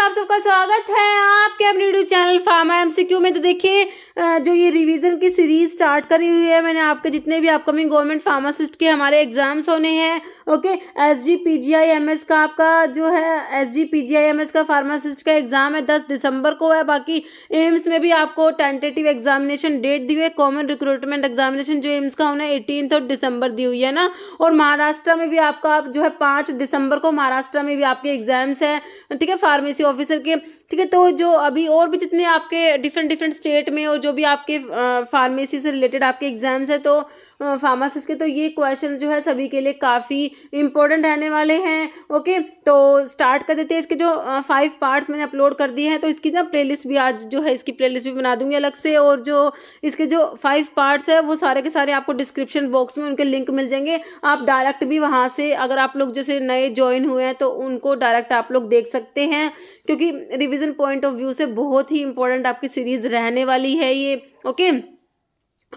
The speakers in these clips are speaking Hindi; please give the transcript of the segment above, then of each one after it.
आप सबका स्वागत है आपके अपने यूट्यूब चैनल फार्मा एमसीक्यू में तो देखिए जो ये रिवीजन की सीरीज स्टार्ट करी हुई है मैंने आपके जितने भी अपकमिंग गवर्नमेंट फार्मासिस्ट के हमारे एग्जाम्स होने हैं okay S G P G I M S का आपका जो है S G P G I M S का फार्मासिस्ट का एग्ज़ाम है दस दिसंबर को है बाकी एम्स में भी आपको टेंटेटिव एग्जामिनेशन डेट दी हुई है कॉमन रिक्रूटमेंट एग्जामिनेशन जो एम्स का होना है एटीन और दिसंबर दी हुई है ना और महाराष्ट्र में भी आपका जो है पाँच दिसंबर को महाराष्ट्र में भी आपके एग्जाम्स हैं ठीक है फार्मेसी ऑफिसर के ठीक है तो जो अभी और भी जितने आपके डिफरेंट डिफरेंट स्टेट में और जो भी आपके फार्मेसी से रिलेटेड आपके एग्जाम्स हैं तो फार्मासिस्ट के तो ये क्वेश्चन जो है सभी के लिए काफ़ी इंपॉर्टेंट रहने वाले हैं ओके तो स्टार्ट कर देते हैं इसके जो फाइव पार्ट्स मैंने अपलोड कर दिए हैं तो इसकी ना प्ले भी आज जो है इसकी प्ले भी बना दूंगी अलग से और जो इसके जो फाइव पार्ट्स है वो सारे के सारे आपको डिस्क्रिप्शन बॉक्स में उनके लिंक मिल जाएंगे आप डायरेक्ट भी वहाँ से अगर आप लोग जैसे नए ज्वाइन हुए हैं तो उनको डायरेक्ट आप लोग देख सकते हैं क्योंकि रिविज़न पॉइंट ऑफ व्यू से बहुत ही इंपॉर्टेंट आपकी सीरीज़ रहने वाली है ये ओके okay?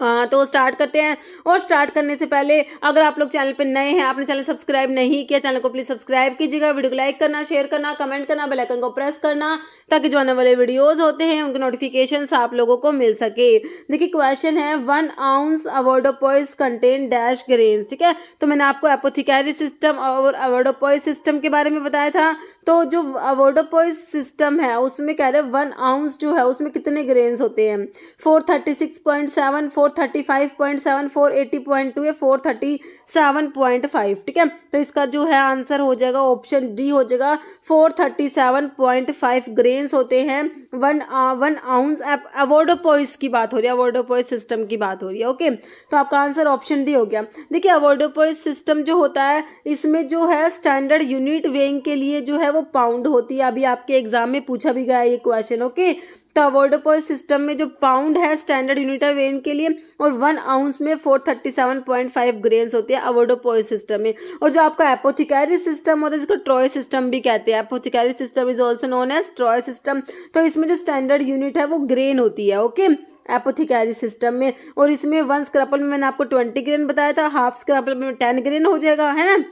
आ, हाँ, तो स्टार्ट करते हैं और स्टार्ट करने से पहले अगर आप लोग चैनल पर नए हैं आपने चैनल सब्सक्राइब नहीं किया चैनल को प्लीज़ सब्सक्राइब कीजिएगा वीडियो को लाइक करना शेयर करना कमेंट करना बेल आइकन को प्रेस करना ताकि जो आने वाले वीडियोस होते हैं उनके नोटिफिकेशंस आप लोगों को मिल सके देखिए क्वेश्चन है one ounce avoirdupois contain dash grains ठीक है तो मैंने आपको एपोथिकारी सिस्टम और अवोडोपोइस सिस्टम के बारे में बताया था तो जो अवोडोपोइस सिस्टम है उसमें कह रहे हैं वन आउंस जो है उसमें कितने ग्रेन्स होते हैं four thirty six point seven four thirty five point seven four eighty point two या four thirty seven point five ठीक है तो इसका जो है आंसर हो जाएगा ऑप्शन डी हो जाएगा four thirty seven point five grains होते हैं वन वन आउंस अवोडोपोइस की बात हो रही है अवोडोपोइस सिस्टम की बात हो रही है ओके तो आपका आंसर ऑप्शन डी हो गया देखिए अवोडोपोइस सिस्टम जो होता है इसमें जो है स्टैंडर्ड यूनिट वेइंग के लिए जो है वो पाउंड होती है अभी आपके एग्जाम में पूछा भी गया ये क्वेश्चन ओके तो अवॉर्डोपोल सिस्टम में जो पाउंड है स्टैंडर्ड यूनिट है वेन के लिए और वन आउंस में four thirty seven point five grains होते हैं अवॉर्डोपोल सिस्टम में और जो आपका एपोथिकैरी सिस्टम होता है जिसको ट्रॉय सिस्टम भी कहते हैं apothecary system is also known as troy system तो इसमें जो स्टैंडर्ड यूनिट है वो ग्रेन होती है ओके एपोथिकैरी सिस्टम में और इसमें वन स्क्रपल में मैंने आपको ट्वेंटी ग्रेन बताया था हाफ स्क्रपल में टेन ग्रेन हो जाएगा है ना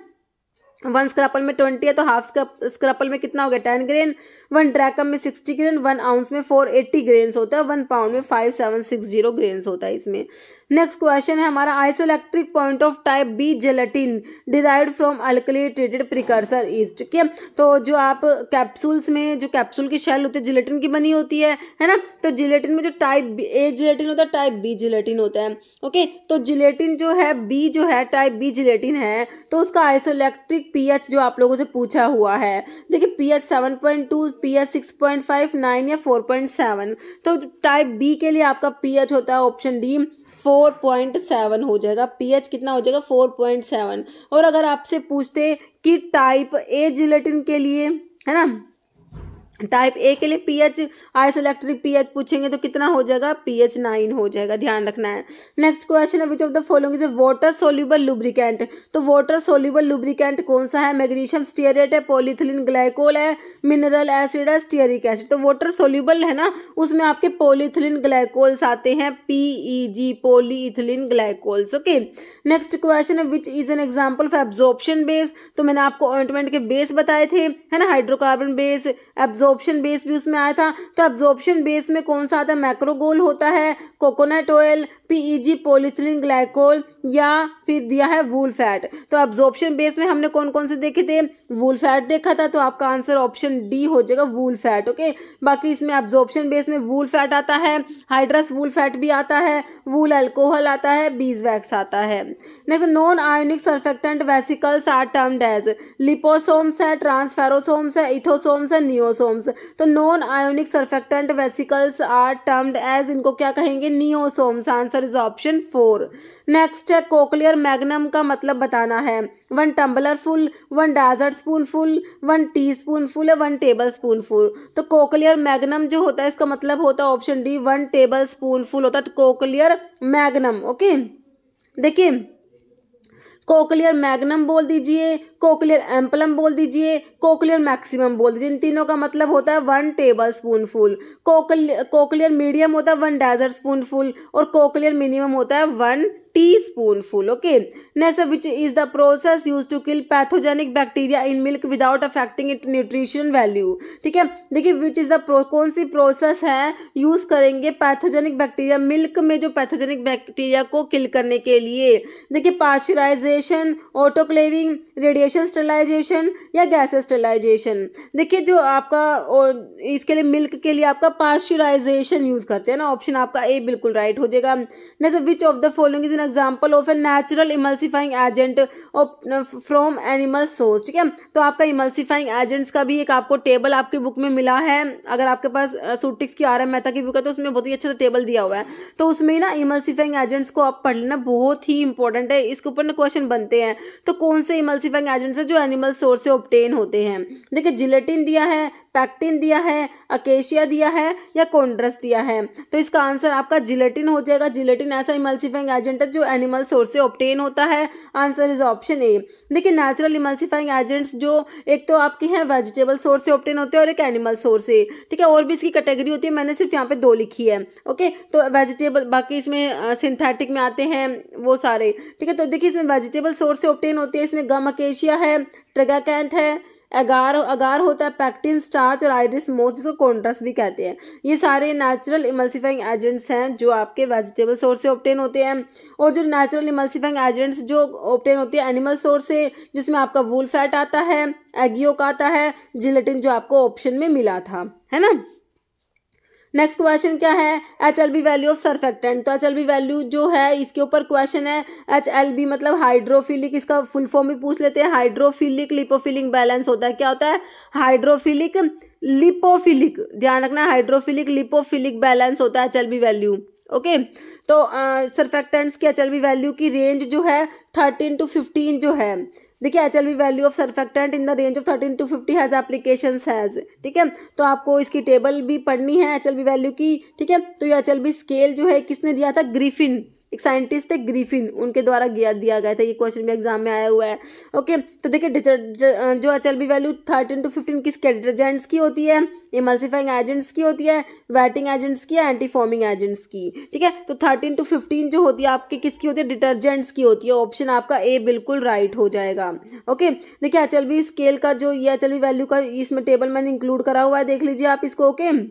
वन स्क्रपल में ट्वेंटी है तो हाफ स्क्रपल में कितना हो गया टेन ग्रेन वन ड्रैकम में सिक्सटी ग्रेन वन आउंस में फोर एट्टी ग्रेन्स होता है वन पाउंड में five seven six zero grains होता है इसमें नेक्स्ट क्वेश्चन है हमारा isoelectric point of type B gelatin derive from alkali precursor is ठीक है तो जो आप कैप्सूल्स में जो कैप्सूल की शेल होती है जिलेटिन की बनी होती है है ना तो जिलेटिन में जो टाइप ए जिलेटिन होता है टाइप बी जिलेटिन होता है ओके तो जिलेटिन जो है बी जो है टाइप बी जिलेटिन है तो उसका आइसोलेक्ट्रिक पीएच जो आप लोगों से पूछा हुआ है देखिए पीएच 7.2 पीएच 6.59 या 4.7 तो टाइप बी के लिए आपका पीएच होता है ऑप्शन डी 4.7 हो जाएगा पीएच कितना हो जाएगा 4.7 और अगर आपसे पूछते कि टाइप ए जिलेटिन के लिए है ना टाइप ए के लिए पीएच आइसोलैक्ट्रिक पीएच पूछेंगे तो कितना हो जाएगा पीएच नाइन हो जाएगा ध्यान रखना है नेक्स्ट क्वेश्चन है which of the following is water soluble lubricant तो वाटर सोल्यूबल लुब्रिकेंट कौन सा है मैग्नीशियम स्टीयरेट है पॉलीथिलीन ग्लाइकोल है मिनरल एसिड है स्टियरिक एसिड तो वाटर सोल्यूबल है ना उसमें आपके पोलिथिलीन ग्लाइकोल्स आते हैं जी polyethylene glycols okay next question है which is an example for absorption base तो मैंने आपको ऑइंटमेंट के बेस बताए थे है ना hydrocarbon base absorb absorption base भी उसमें आया था तो एब्जॉर्प्शन बेस में कौन सा आता है मैक्रोगोल होता है coconut oil PEG polythene glycol या फिर दिया है वूल फैट तो एब्जॉर्प्शन बेस में हमने कौन कौन से देखे थे वूल फैट देखा था तो आपका आंसर ऑप्शन डी हो जाएगा वूल फैट ओके बाकी इसमें एब्जॉर्प्शन बेस में वूल फैट आता है हाइड्रस वूल फैट भी आता है वूल एल्कोहल आता है बीज वैक्स आता है next non ionic surfactant vesicles are termed as liposomes है ट्रांसफेरोसोम्स है इथोसोम्स है नियोसोम नियोसोम्स तो non ionic surfactant vesicles are termed as इनको क्या कहेंगे niosomes answer is option four next है कोकलियर मैग्नम का मतलब बताना है one tumbler full one dessert spoon full one teaspoon full या वन टेबल स्पून फुल तो कोकलियर मैग्नम जो होता है इसका मतलब होता है option D one tablespoon full होता है तो कोकलियर मैग्नम ओके देखिए कोकलियर मैग्नम बोल दीजिए कोकलियर एम्पलम बोल दीजिए कोकलियर मैक्सिमम बोल दीजिए इन तीनों का मतलब होता है वन टेबल स्पून फुल कोकल कोकलियर मीडियम होता है वन डेजर स्पून फुल और कोकलियर मिनिमम होता है one teaspoon full okay next which is the process use to kill pathogenic bacteria in milk without affecting it nutrition value ठीक है देखिए विच इज द कौन सी प्रोसेस है यूज करेंगे पैथोजेनिक बैक्टीरिया मिल्क में जो पैथोजेनिक बैक्टीरिया को किल करने के लिए देखिए पाश्चराइजेशन ऑटोक्लेविंग रेडिएशन स्टेलाइजेशन या गैस स्टेलाइजेशन देखिए जो आपका इसके लिए मिल्क के लिए आपका पाश्चराइजेशन यूज करते हैं ना ऑप्शन आपका ए बिल्कुल राइट हो जाएगा next which of the following is in example of a natural emulsifying agent from animal source ठीक है तो आपका इमल्सिफाइंग एजेंट्स का भी एक आपको टेबल आपकी बुक में मिला है अगर आपके पास सूटिक्स uh, की आर एम मेहता की बुक है तो उसमें बहुत ही अच्छा टेबल दिया हुआ है तो उसमें ना इमल्सिफाइंग एजेंट्स को आप पढ़ लेना बहुत ही इंपॉर्टेंट है इसके ऊपर ना क्वेश्चन बनते हैं तो कौन से इमल्सिफाइंग एजेंट्स है जो एनिमल सोर्स से ऑप्टेन होते हैं देखिए जिलेटिन दिया है पैक्टिन दिया है अकेशिया दिया है या कॉन्ड्रस दिया है तो इसका आंसर आपका जिलेटिन हो जाएगा जिलेटिन ऐसा इमल्सिफाइंग एजेंट है जो एनिमल सोर्स से ऑप्टेन होता है आंसर इज ऑप्शन ए देखिए नेचुरल इमल्सिफाइंग एजेंट्स जो एक तो आपके हैं वेजिटेबल सोर्स से ऑप्टेन होते हैं और एक एनिमल सोर्स से ठीक है और भी इसकी कैटेगरी होती है मैंने सिर्फ यहाँ पे दो लिखी है ओके तो वेजिटेबल बाकी इसमें सिंथेटिक में आते हैं वो सारे ठीक है तो देखिए इसमें वेजिटेबल सोर्स से ऑप्टेन होते हैं इसमें गम अकेशिया है ट्रेगाकैंट है अगार अगार होता है पैक्टिन स्टार्च और आइडिस मोस जिसको कॉन्ट्रस भी कहते हैं ये सारे नेचुरल इमल्सिफाइंग एजेंट्स हैं जो आपके वेजिटेबल सोर्स से ऑप्टेन होते हैं और जो नेचुरल इमल्सिफाइंग एजेंट्स जो ऑप्टेन होते हैं एनिमल सोर्स से जिसमें आपका वूल फैट आता है एगियोक आता है जिलेटिन जो आपको ऑप्शन में मिला था है ना नेक्स्ट क्वेश्चन क्या है H L B value of surfactant तो एच एल बी वैल्यू जो है इसके ऊपर क्वेश्चन है एच एल बी मतलब हाइड्रोफिलिक इसका फुल फॉर्म भी पूछ लेते हैं हाइड्रोफिलिक लिपोफिलिक बैलेंस होता है क्या होता है हाइड्रोफिलिक लिपोफिलिक ध्यान रखना हाइड्रोफिलिक लिपोफिलिक बैलेंस होता है H L B value okay तो सरफेक्टेंट्स की एच एल बी वैल्यू की रेंज जो है थर्टीन टू फिफ्टीन जो है देखिए H L B value of surfactant in the range of thirteen to fifty has application has ठीक है तो आपको इसकी टेबल भी पढ़नी है एच एल वी वैल्यू की ठीक है तो ये एच एल वी स्केल जो है किसने दिया था ग्रीफिन एक साइंटिस्ट थे ग्रीफिन उनके द्वारा दिया गया था ये क्वेश्चन भी एग्जाम में आया हुआ है ओके तो देखिए जो अचल भी वैल्यू थर्टीन टू फिफ्टीन किस डिटर्जेंट्स की होती है इमल्सिफाइंग एजेंट्स की होती है वेटिंग एजेंट्स की एंटी फॉर्मिंग एजेंट्स की ठीक है तो थर्टीन टू फिफ्टीन जो होती है आपके किसकी होती है डिटर्जेंट्स की होती है ऑप्शन आपका ए बिल्कुल राइट हो जाएगा ओके देखिए अचल भी स्केल का जो ये अचल भी वैल्यू का इसमें टेबल मैंने इंक्लूड करा हुआ है देख लीजिए आप इसको ओके okay?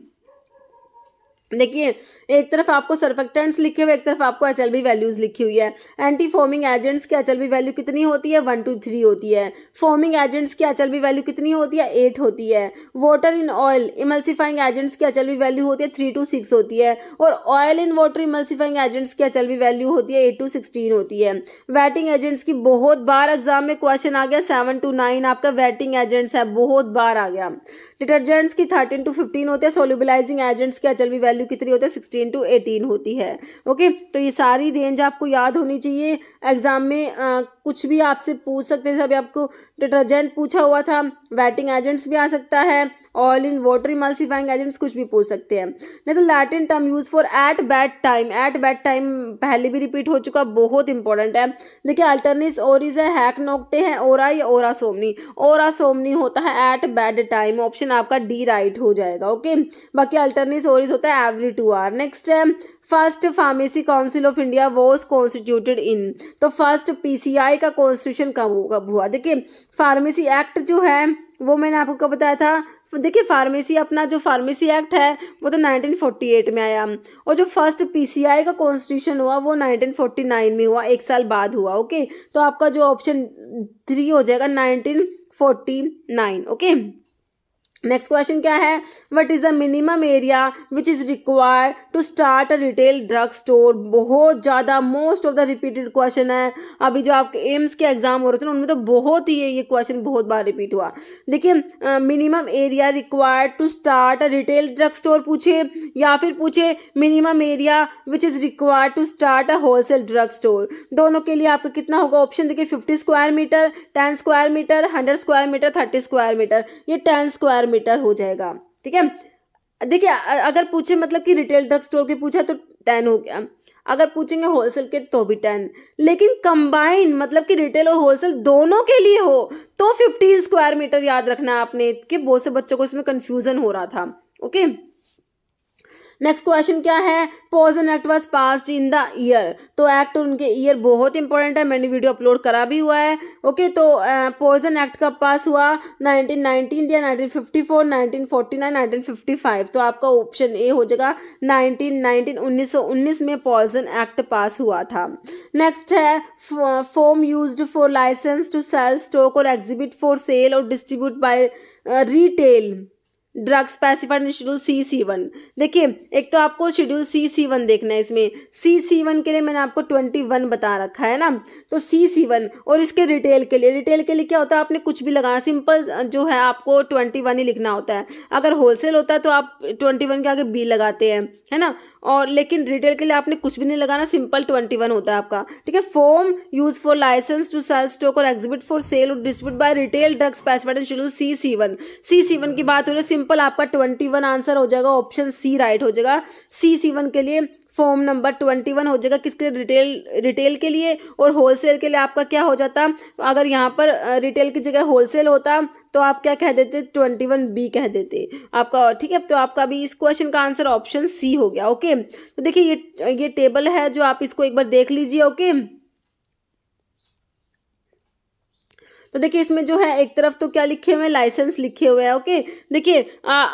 देखिए एक तरफ आपको सर्फेक्टेंट्स लिखे हुए एक तरफ आपको एच वैल्यूज लिखी हुई है एंटी फॉर्मिंग एजेंट्स की एच वैल्यू कितनी होती है वन टू थ्री होती है फॉर्मिंग एजेंट्स की एच वैल्यू कितनी होती है एट होती है water in oil emulsifying agents की एच वैल्यू होती है थ्री टू सिक्स होती है और oil in water emulsifying agents की एच वैल्यू होती है एट टू सिक्सटीन होती है वैटिंग एजेंट्स की बहुत बार एग्जाम में क्वेश्चन आ गया सेवन टू नाइन आपका वैटिंग एजेंट्स है बहुत बार आ गया डिटर्जेंट्स की थर्टीन टू फिफ्टीन होती है सोलिबिलाइजिंग एजेंट्स की एच वैल्यू वैल्यू कितनी होती है सिक्सटीन टू एटीन होती है ओके तो ये सारी रेंज आपको याद होनी चाहिए एग्जाम में आ, कुछ भी आपसे पूछ सकते हैं अभी आपको डिटर्जेंट पूछा हुआ था वेटिंग एजेंट्स भी आ सकता है oil in water emulsifying agents कुछ भी पूछ सकते हैं नहीं तो Latin term use for at bed time at bed time पहले भी रिपीट हो चुका बहुत इंपॉर्टेंट है देखिए अल्टरनेस और है हैक नोकटे हैं ओरा या ओरा सोमनी ओरा सोमनी होता है एट बैड टाइम ऑप्शन आपका डी राइट हो जाएगा ओके बाकी अल्टरनिस ओरिज होता है एवरी टू आर नेक्स्ट है first pharmacy council of India was constituted in तो फर्स्ट पीसीआई का कॉन्स्टिट्यूशन कब हुआ देखिए फार्मेसी एक्ट जो है वो मैंने आपको कब बताया था देखिए फार्मेसी अपना जो फार्मेसी एक्ट है वो तो 1948 में आया और जो फर्स्ट पीसीआई का कॉन्स्टिट्यूशन हुआ वो 1949 में हुआ एक साल बाद हुआ ओके तो आपका जो ऑप्शन थ्री हो जाएगा 1949 ओके नेक्स्ट क्वेश्चन क्या है what is the minimum area which is require to start a retail drug store बहुत ज़्यादा most of the repeated question है अभी जो आपके एम्स के एग्जाम हो रहे थे ना उनमें तो बहुत ही ये क्वेश्चन बहुत बार रिपीट हुआ देखिए minimum area required to start a retail drug store पूछे या फिर पूछे minimum area which is required to start a sale drug store दोनों के लिए आपका कितना होगा ऑप्शन देखिए fifty square metre ten square metre hundred square metre thirty square metre ये टेन स्क्वायर मीटर हो जाएगा ठीक है देखिए अगर पूछे मतलब कि रिटेल ड्रग स्टोर के पूछा तो टेन हो गया अगर पूछेंगे होलसेल के तो भी टेन लेकिन कंबाइन मतलब कि रिटेल और होलसेल दोनों के लिए हो तो फिफ्टीन स्क्वायर मीटर याद रखना आपने कि बहुत से बच्चों को इसमें कंफ्यूजन हो रहा था ओके okay? नेक्स्ट क्वेश्चन क्या है poison act was pass in the year तो एक्ट उनके ईयर बहुत इंपॉर्टेंट है मैंने वीडियो अपलोड करा भी हुआ है ओके तो पोजन एक्ट कब पास हुआ 1919 या 1954 1949 1955 तो आपका ऑप्शन ए हो जाएगा 1919 1919 में पोजन एक्ट पास हुआ था नेक्स्ट है form use for licence to sell stock और एग्जिबिट फॉर सेल और distribute by retail drug specified schedule C C one देखिए एक तो आपको शेड्यूल सी सी वन देखना है इसमें सी सी वन के लिए मैंने आपको ट्वेंटी वन बता रखा है ना तो सी सी वन और इसके रिटेल के लिए रिटेल के लिए क्या होता है आपने कुछ भी लगाना सिंपल जो है आपको ट्वेंटी वन ही लिखना होता है अगर होलसेल होता है तो आप ट्वेंटी वन के आगे बी लगाते हैं है ना और लेकिन रिटेल के लिए आपने कुछ भी नहीं लगाना सिंपल ट्वेंटी वन होता है आपका ठीक है form use for licence to sell stock और एग्जिबिट फॉर सेल और डिस्ट्रीब्यूट बाय रिटेल ड्रग्स पैसवर्ड and schedule C C one C C one की बात हो रही है सिंपल आपका ट्वेंटी वन आंसर हो जाएगा ऑप्शन सी राइट हो जाएगा सी सी वन के लिए फॉर्म नंबर ट्वेंटी वन हो जाएगा किसके रिटेल रिटेल के लिए और होलसेल के लिए आपका क्या हो जाता अगर यहाँ पर रिटेल की जगह होलसेल होता तो आप क्या कह देते ट्वेंटी वन बी कह देते आपका ठीक है तो आपका भी इस क्वेश्चन का आंसर ऑप्शन सी हो गया ओके तो देखिए ये ये टेबल है जो आप इसको एक बार देख लीजिए ओके तो देखिए इसमें जो है एक तरफ तो क्या लिखे हुए हैं लाइसेंस लिखे हुए हैं ओके देखिए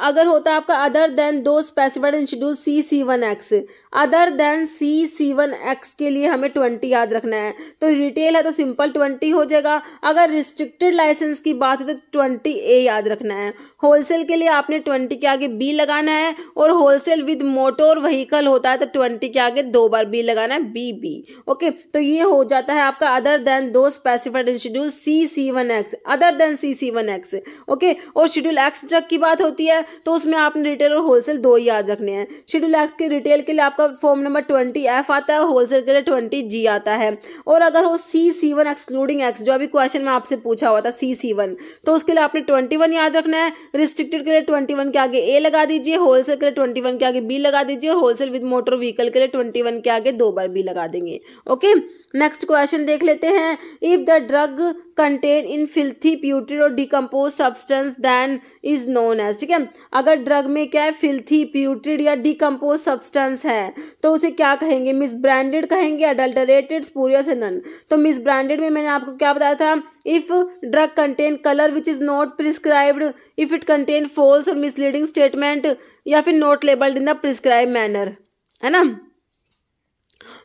अगर होता है आपका other than those specified in schedule C C one X other than C C one X के लिए हमें ट्वेंटी याद रखना है तो रिटेल है तो सिंपल ट्वेंटी हो जाएगा अगर रिस्ट्रिक्टेड लाइसेंस की बात है तो ट्वेंटी ए याद रखना है होलसेल के लिए आपने ट्वेंटी के आगे बी लगाना है और होलसेल विद मोटर व्हीकल होता है तो ट्वेंटी के आगे दो बार बी लगाना है बी बी ओके तो ये हो जाता है आपका other than those specified in schedule C C C one X other than C C one X okay और शेड्यूल एक्स ट्रक की बात होती है तो उसमें आपने रिटेल और होलसेल दो ही याद रखने हैं शेड्यूल एक्स के रिटेल के लिए आपका फॉर्म नंबर ट्वेंटी एफ आता है होलसेल के लिए ट्वेंटी जी आता है और अगर वो C C one excluding X जो अभी क्वेश्चन में आपसे पूछा हुआ था सी सी वन तो उसके लिए आपने ट्वेंटी वन याद रखना है रिस्ट्रिक्टेड के लिए ट्वेंटी वन के आगे ए लगा दीजिए होलसेल के लिए ट्वेंटी वन के आगे बी लगा दीजिए और होलसेल विद मोटर व्हीकल के लिए ट्वेंटी वन के आगे दो बार बी लगा देंगे ओके नेक्स्ट क्वेश्चन देख लेते हैं if the drug contain in filthy putrid और decompose substance then is known as ठीक है अगर ड्रग में क्या है फिल्थी प्यूटेड या डिकम्पोज सब्सटेंस है तो उसे क्या कहेंगे मिस ब्रांडेड कहेंगे अडल्टरेटेड से नन तो मिस ब्रांडेड में मैंने आपको क्या बताया था if drug contain colour which is not prescribed if it contain false और मिसलीडिंग स्टेटमेंट या फिर not labelled in the prescribe manner है ना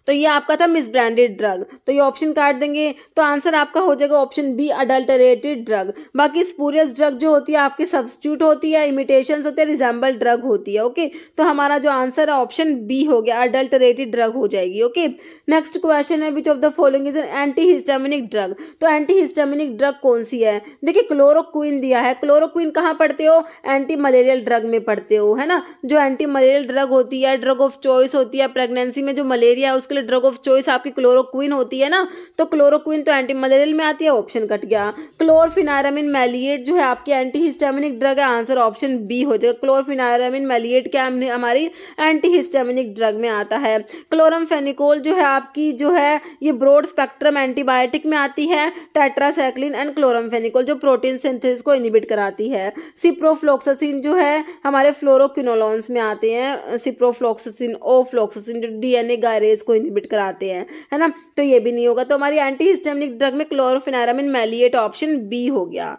तो ये आपका था मिसब्रांडेड ड्रग तो ये ऑप्शन काट देंगे तो आंसर आपका हो जाएगा ऑप्शन बी अडल्टरेटेड ड्रग बाकी स्पूरियस ड्रग जो होती है आपकी सब्सिट्यूट होती है इमिटेशन होते हैं रिजेंबल ड्रग होती है ओके तो हमारा जो आंसर है ऑप्शन बी हो गया अडल्टरेटेड ड्रग हो जाएगी ओके नेक्स्ट क्वेश्चन है which of the following is an anti histaminic drug तो एंटी हिस्टामिनिक ड्रग कौन सी है देखिए क्लोरोक्विन दिया है क्लोरोक्विन कहाँ पढ़ते हो एंटी मलेरियल ड्रग में पढ़ते हो है ना जो एंटी मलेरियल ड्रग होती है ड्रग ऑफ चॉइस होती है प्रेगनेंसी में जो मलेरिया है उसके उसके लिए ड्रग ऑफ चॉइस आपकी क्लोरोक्विन होती है ना तो क्लोरोक्विन तो एंटी मलेरियल में आती है ऑप्शन कट गया क्लोरफिनारामिन मेलिएट जो है आपकी एंटी हिस्टामिनिक ड्रग है आंसर ऑप्शन बी हो जाएगा क्लोरफिनारामिन मेलिएट क्या हमारी एंटी हिस्टामिनिक ड्रग में आता है क्लोरमफेनिकोल जो है आपकी जो है ये ब्रॉड स्पेक्ट्रम एंटीबायोटिक में आती है टेट्रासाइक्लिन एंड क्लोरमफेनिकोल जो प्रोटीन सिंथेसिस को इनिबिट कराती है सिप्रोफ्लोक्सासिन जो है हमारे फ्लोरोक्विनोलॉन्स में आते हैं सिप्रोफ्लोक्सासिन ओफ्लोक्सासिन जो डीएनए गायरेज को इनहिबिट कराते हैं है ना तो ये भी नहीं होगा तो हमारी एंटी हिस्टेमिक ड्रग में क्लोरोफिनारामिन मैलिएट ऑप्शन बी हो गया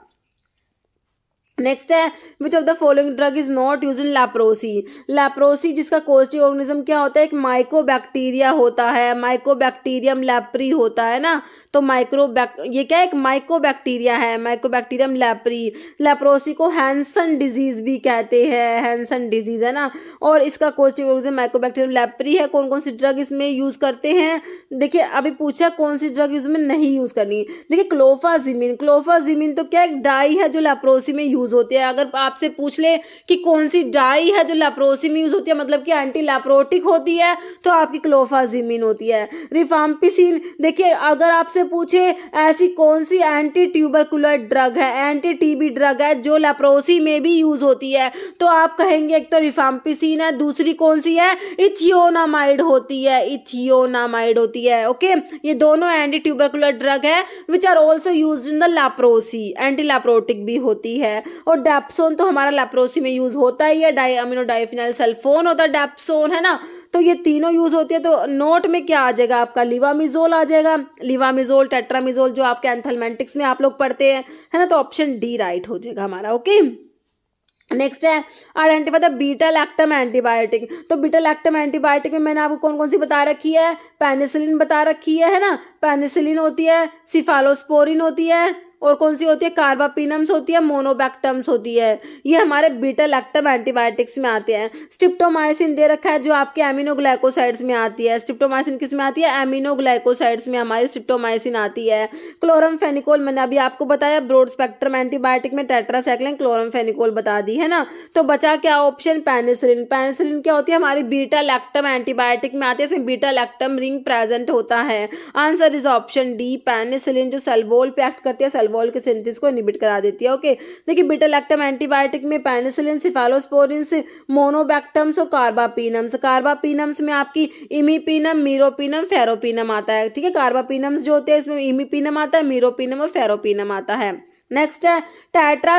नेक्स्ट है which of the following drug is not use in leprosy leprosy जिसका कोस्टी ऑर्गेनिज्म क्या होता है एक माइकोबैक्टीरिया होता है माइकोबैक्टीरियम लेप्री होता है ना तो माइक्रो ये क्या एक माइको बैक्टीरिया है माइको बैक्टीरियम लेपरी लेप्रोसी को हैंसन डिजीज़ भी कहते हैं हैंसन डिजीज़ है ना और इसका causative organism mycobacterium leprae है कौन कौन सी ड्रग इसमें यूज़ करते हैं देखिए अभी पूछा कौन सी ड्रग इसमें नहीं यूज़ करनी देखिए क्लोफा जिमिन तो क्या एक डाई है जो लेप्रोसी में यूज़ होती है अगर आपसे पूछ ले कि कौन सी डाई है जो लेप्रोसी में यूज़ होती है मतलब कि एंटी लेप्रोटिक होती है तो आपकी क्लोफा जिमिन होती है रिफाम्पिसिन देखिए अगर आपसे उनसे पूछे ऐसी कौन सी एंटी ट्यूबरकुलर ड्रग है एंटी टीबी ड्रग है जो लेप्रोसी में भी यूज होती है तो आप कहेंगे एक तो रिफाम्पिसिन है दूसरी कौन सी है इथियोनामाइड होती है इथियोनामाइड होती है ओके ये दोनों एंटी ट्यूबरकुलर ड्रग है which are also use in the leprosy anti leprotic भी होती है और डेप्सोन तो हमारा लेप्रोसी में यूज होता ही है डाई अमीनो डाइफिनाइल सल्फोन होता है डेप्सोन है ना तो ये तीनों यूज़ होती है तो नोट में क्या आ जाएगा आपका लिवामिजोल आ जाएगा लिवामिजोल टेट्रामिजोल जो आपके एंथलमेंटिक्स में आप लोग पढ़ते हैं है ना तो ऑप्शन डी राइट हो जाएगा हमारा ओके नेक्स्ट है identify the beta lactam antibiotic तो बीटल एक्टम एंटीबायोटिक में मैंने आपको कौन कौन सी बता रखी है पेनिसिलिन बता रखी है है ना पेनिसिलिन होती है सिफालोस्पोरिन होती है और कौन सी होती है कार्बापिनम्स होती है मोनोबैक्टम्स होती है ये हमारे बीटल एक्टम एंटीबायोटिक्स में आते हैं स्टिप्टोमाइसिन दे रखा है जो आपके एमिनोग्लाइकोसाइड्स में आती है स्टिप्टोमाइसिन किस में आती है एमिनोग्लाइकोसाइड्स में हमारी स्टिप्टोमाइसिन आती है क्लोरम फेनिकोल मैंने अभी आपको बताया ब्रोड स्पेक्ट्रम एंटीबायोटिक में टेट्रासाइक्लिन क्लोरम फेनिकोल बता दी है ना तो बचा क्या ऑप्शन पेनिसिलिन पेनिसिलिन क्या होती है हमारी बीटल एक्टम एंटीबायोटिक में आती है इसमें बीटल एक्टम रिंग प्रेजेंट होता है answer is option D penicillin जो सेलबोल पे एक्ट करती है मेटाबॉल के सिंथिस को इनिबिट करा देती है ओके देखिए बिटल एक्टम एंटीबायोटिक में पेनिसिलिन सिफालोस्पोरिन्स मोनोबैक्टम्स और कार्बापिनम्स कार्बापिनम्स में आपकी इमीपीनम मीरोपिनम फेरोपिनम आता है ठीक है कार्बापिनम्स जो होते हैं इसमें इमीपीनम आता है मीरोपिनम और फेरोपिनम आता है नेक्स्ट है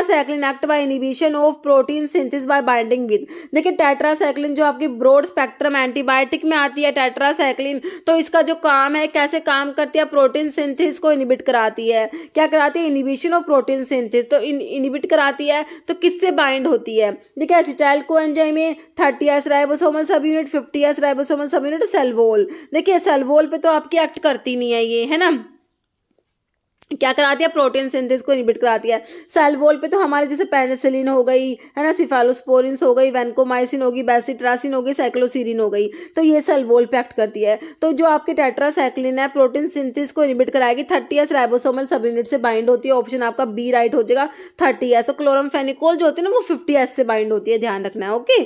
cycline act by inhibition of protein synthesis by binding with देखिए साइक्लिन जो आपकी ब्रॉड स्पेक्ट्रम एंटीबायोटिक में आती है टेट्रासाइक्लिन तो इसका जो काम है कैसे काम करती है प्रोटीन सिंथिस को इनिबिट कराती है क्या कराती है इनिबिशन ऑफ प्रोटीन सिंथिस तो इन, इनिबिट कराती है तो किससे बाइंड होती है देखिए एसिटाइल को एंजाइम में thirty S ribosomal subunit fifty S ribosomal subunit cell wall देखिए सेल्वोल पर तो आपकी एक्ट करती नहीं है ये है ना क्या कराती है प्रोटीन सिंथेसिस को इनिबिट कराती है सेल वॉल पे तो हमारे जैसे पेनिसिलिन हो गई है ना सिफेलोस्पोरिन हो गई वेनकोमाइसिन होगी बेसिट्रासिन हो गई साइक्लोसिरिन हो गई तो ये सेल वॉल पे एक्ट करती है तो जो आपके टेट्रासाइक्लिन है प्रोटीन सिंथेसिस को इनिबिट कराएगी thirty S ribosomal subunit से बाइंड होती है ऑप्शन आपका बी राइट हो जाएगा थर्टी एस तो फेनिकोल जो होती है ना वो फिफ्टी एस से बाइंड होती है ध्यान रखना है ओके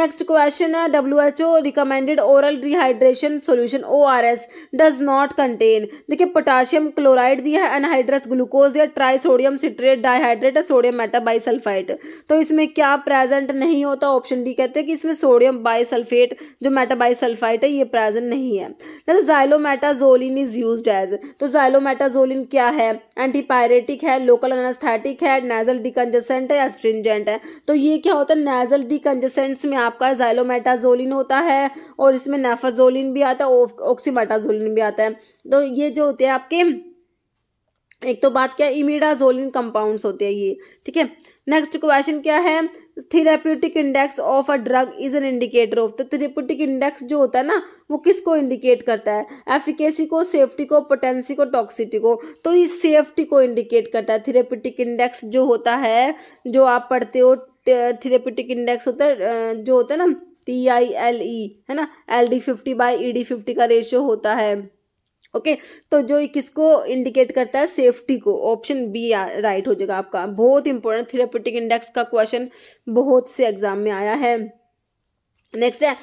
नेक्स्ट क्वेश्चन है W H O recommended oral rehydration solution O R S does not contain देखिए पोटाशियम क्लोराइड दिया है एनहाइड्रस ग्लूकोज या ट्राइसोडियम सिट्रेट डाइहाइड्रेट या सोडियम मेटाबाइसल्फाइट तो इसमें क्या प्रेजेंट नहीं होता ऑप्शन डी कहते हैं कि इसमें सोडियम बाइसल्फेट जो मेटाबाइसल्फाइट है ये प्रेजेंट नहीं है जाइलोमेटाजोलिन इज यूज एज तो जाइलोमेटाजोलिन क्या है एंटीपायरेटिक है लोकल एनास्थेटिक है नेजल डिकंजेसेंट है एस्ट्रिंजेंट है तो ये क्या होता है नेजल डिकंजेसेंट्स में आपका जाइलोमेटाजोलिन होता है और इसमें नेफाजोलिन भी आता है ऑक्सीमेटाजोलिन भी आता है तो ये जो होते हैं आपके एक तो बात क्या इमिडाजोलिन कंपाउंड्स होते हैं ये ठीक है नेक्स्ट क्वेश्चन क्या है therapeutic index of a drug is an indicator of तो थेरेप्यूटिक इंडेक्स जो होता है ना वो किसको इंडिकेट करता है एफिकेसी को सेफ्टी को पोटेंसी को टॉक्सिटी को तो ये सेफ्टी को इंडिकेट करता है थेरेप्यूटिक इंडेक्स जो होता है जो आप पढ़ते हो थेरेप्यूटिक इंडेक्स होता है जो होता है ना टी आई एल ई है ना L D fifty by E D fifty का रेशियो होता है ओके तो जो किसको इंडिकेट करता है सेफ्टी को ऑप्शन बी राइट हो जाएगा आपका बहुत इंपॉर्टेंट थेरापटिक इंडेक्स का क्वेश्चन बहुत से एग्जाम में आया है नेक्स्ट है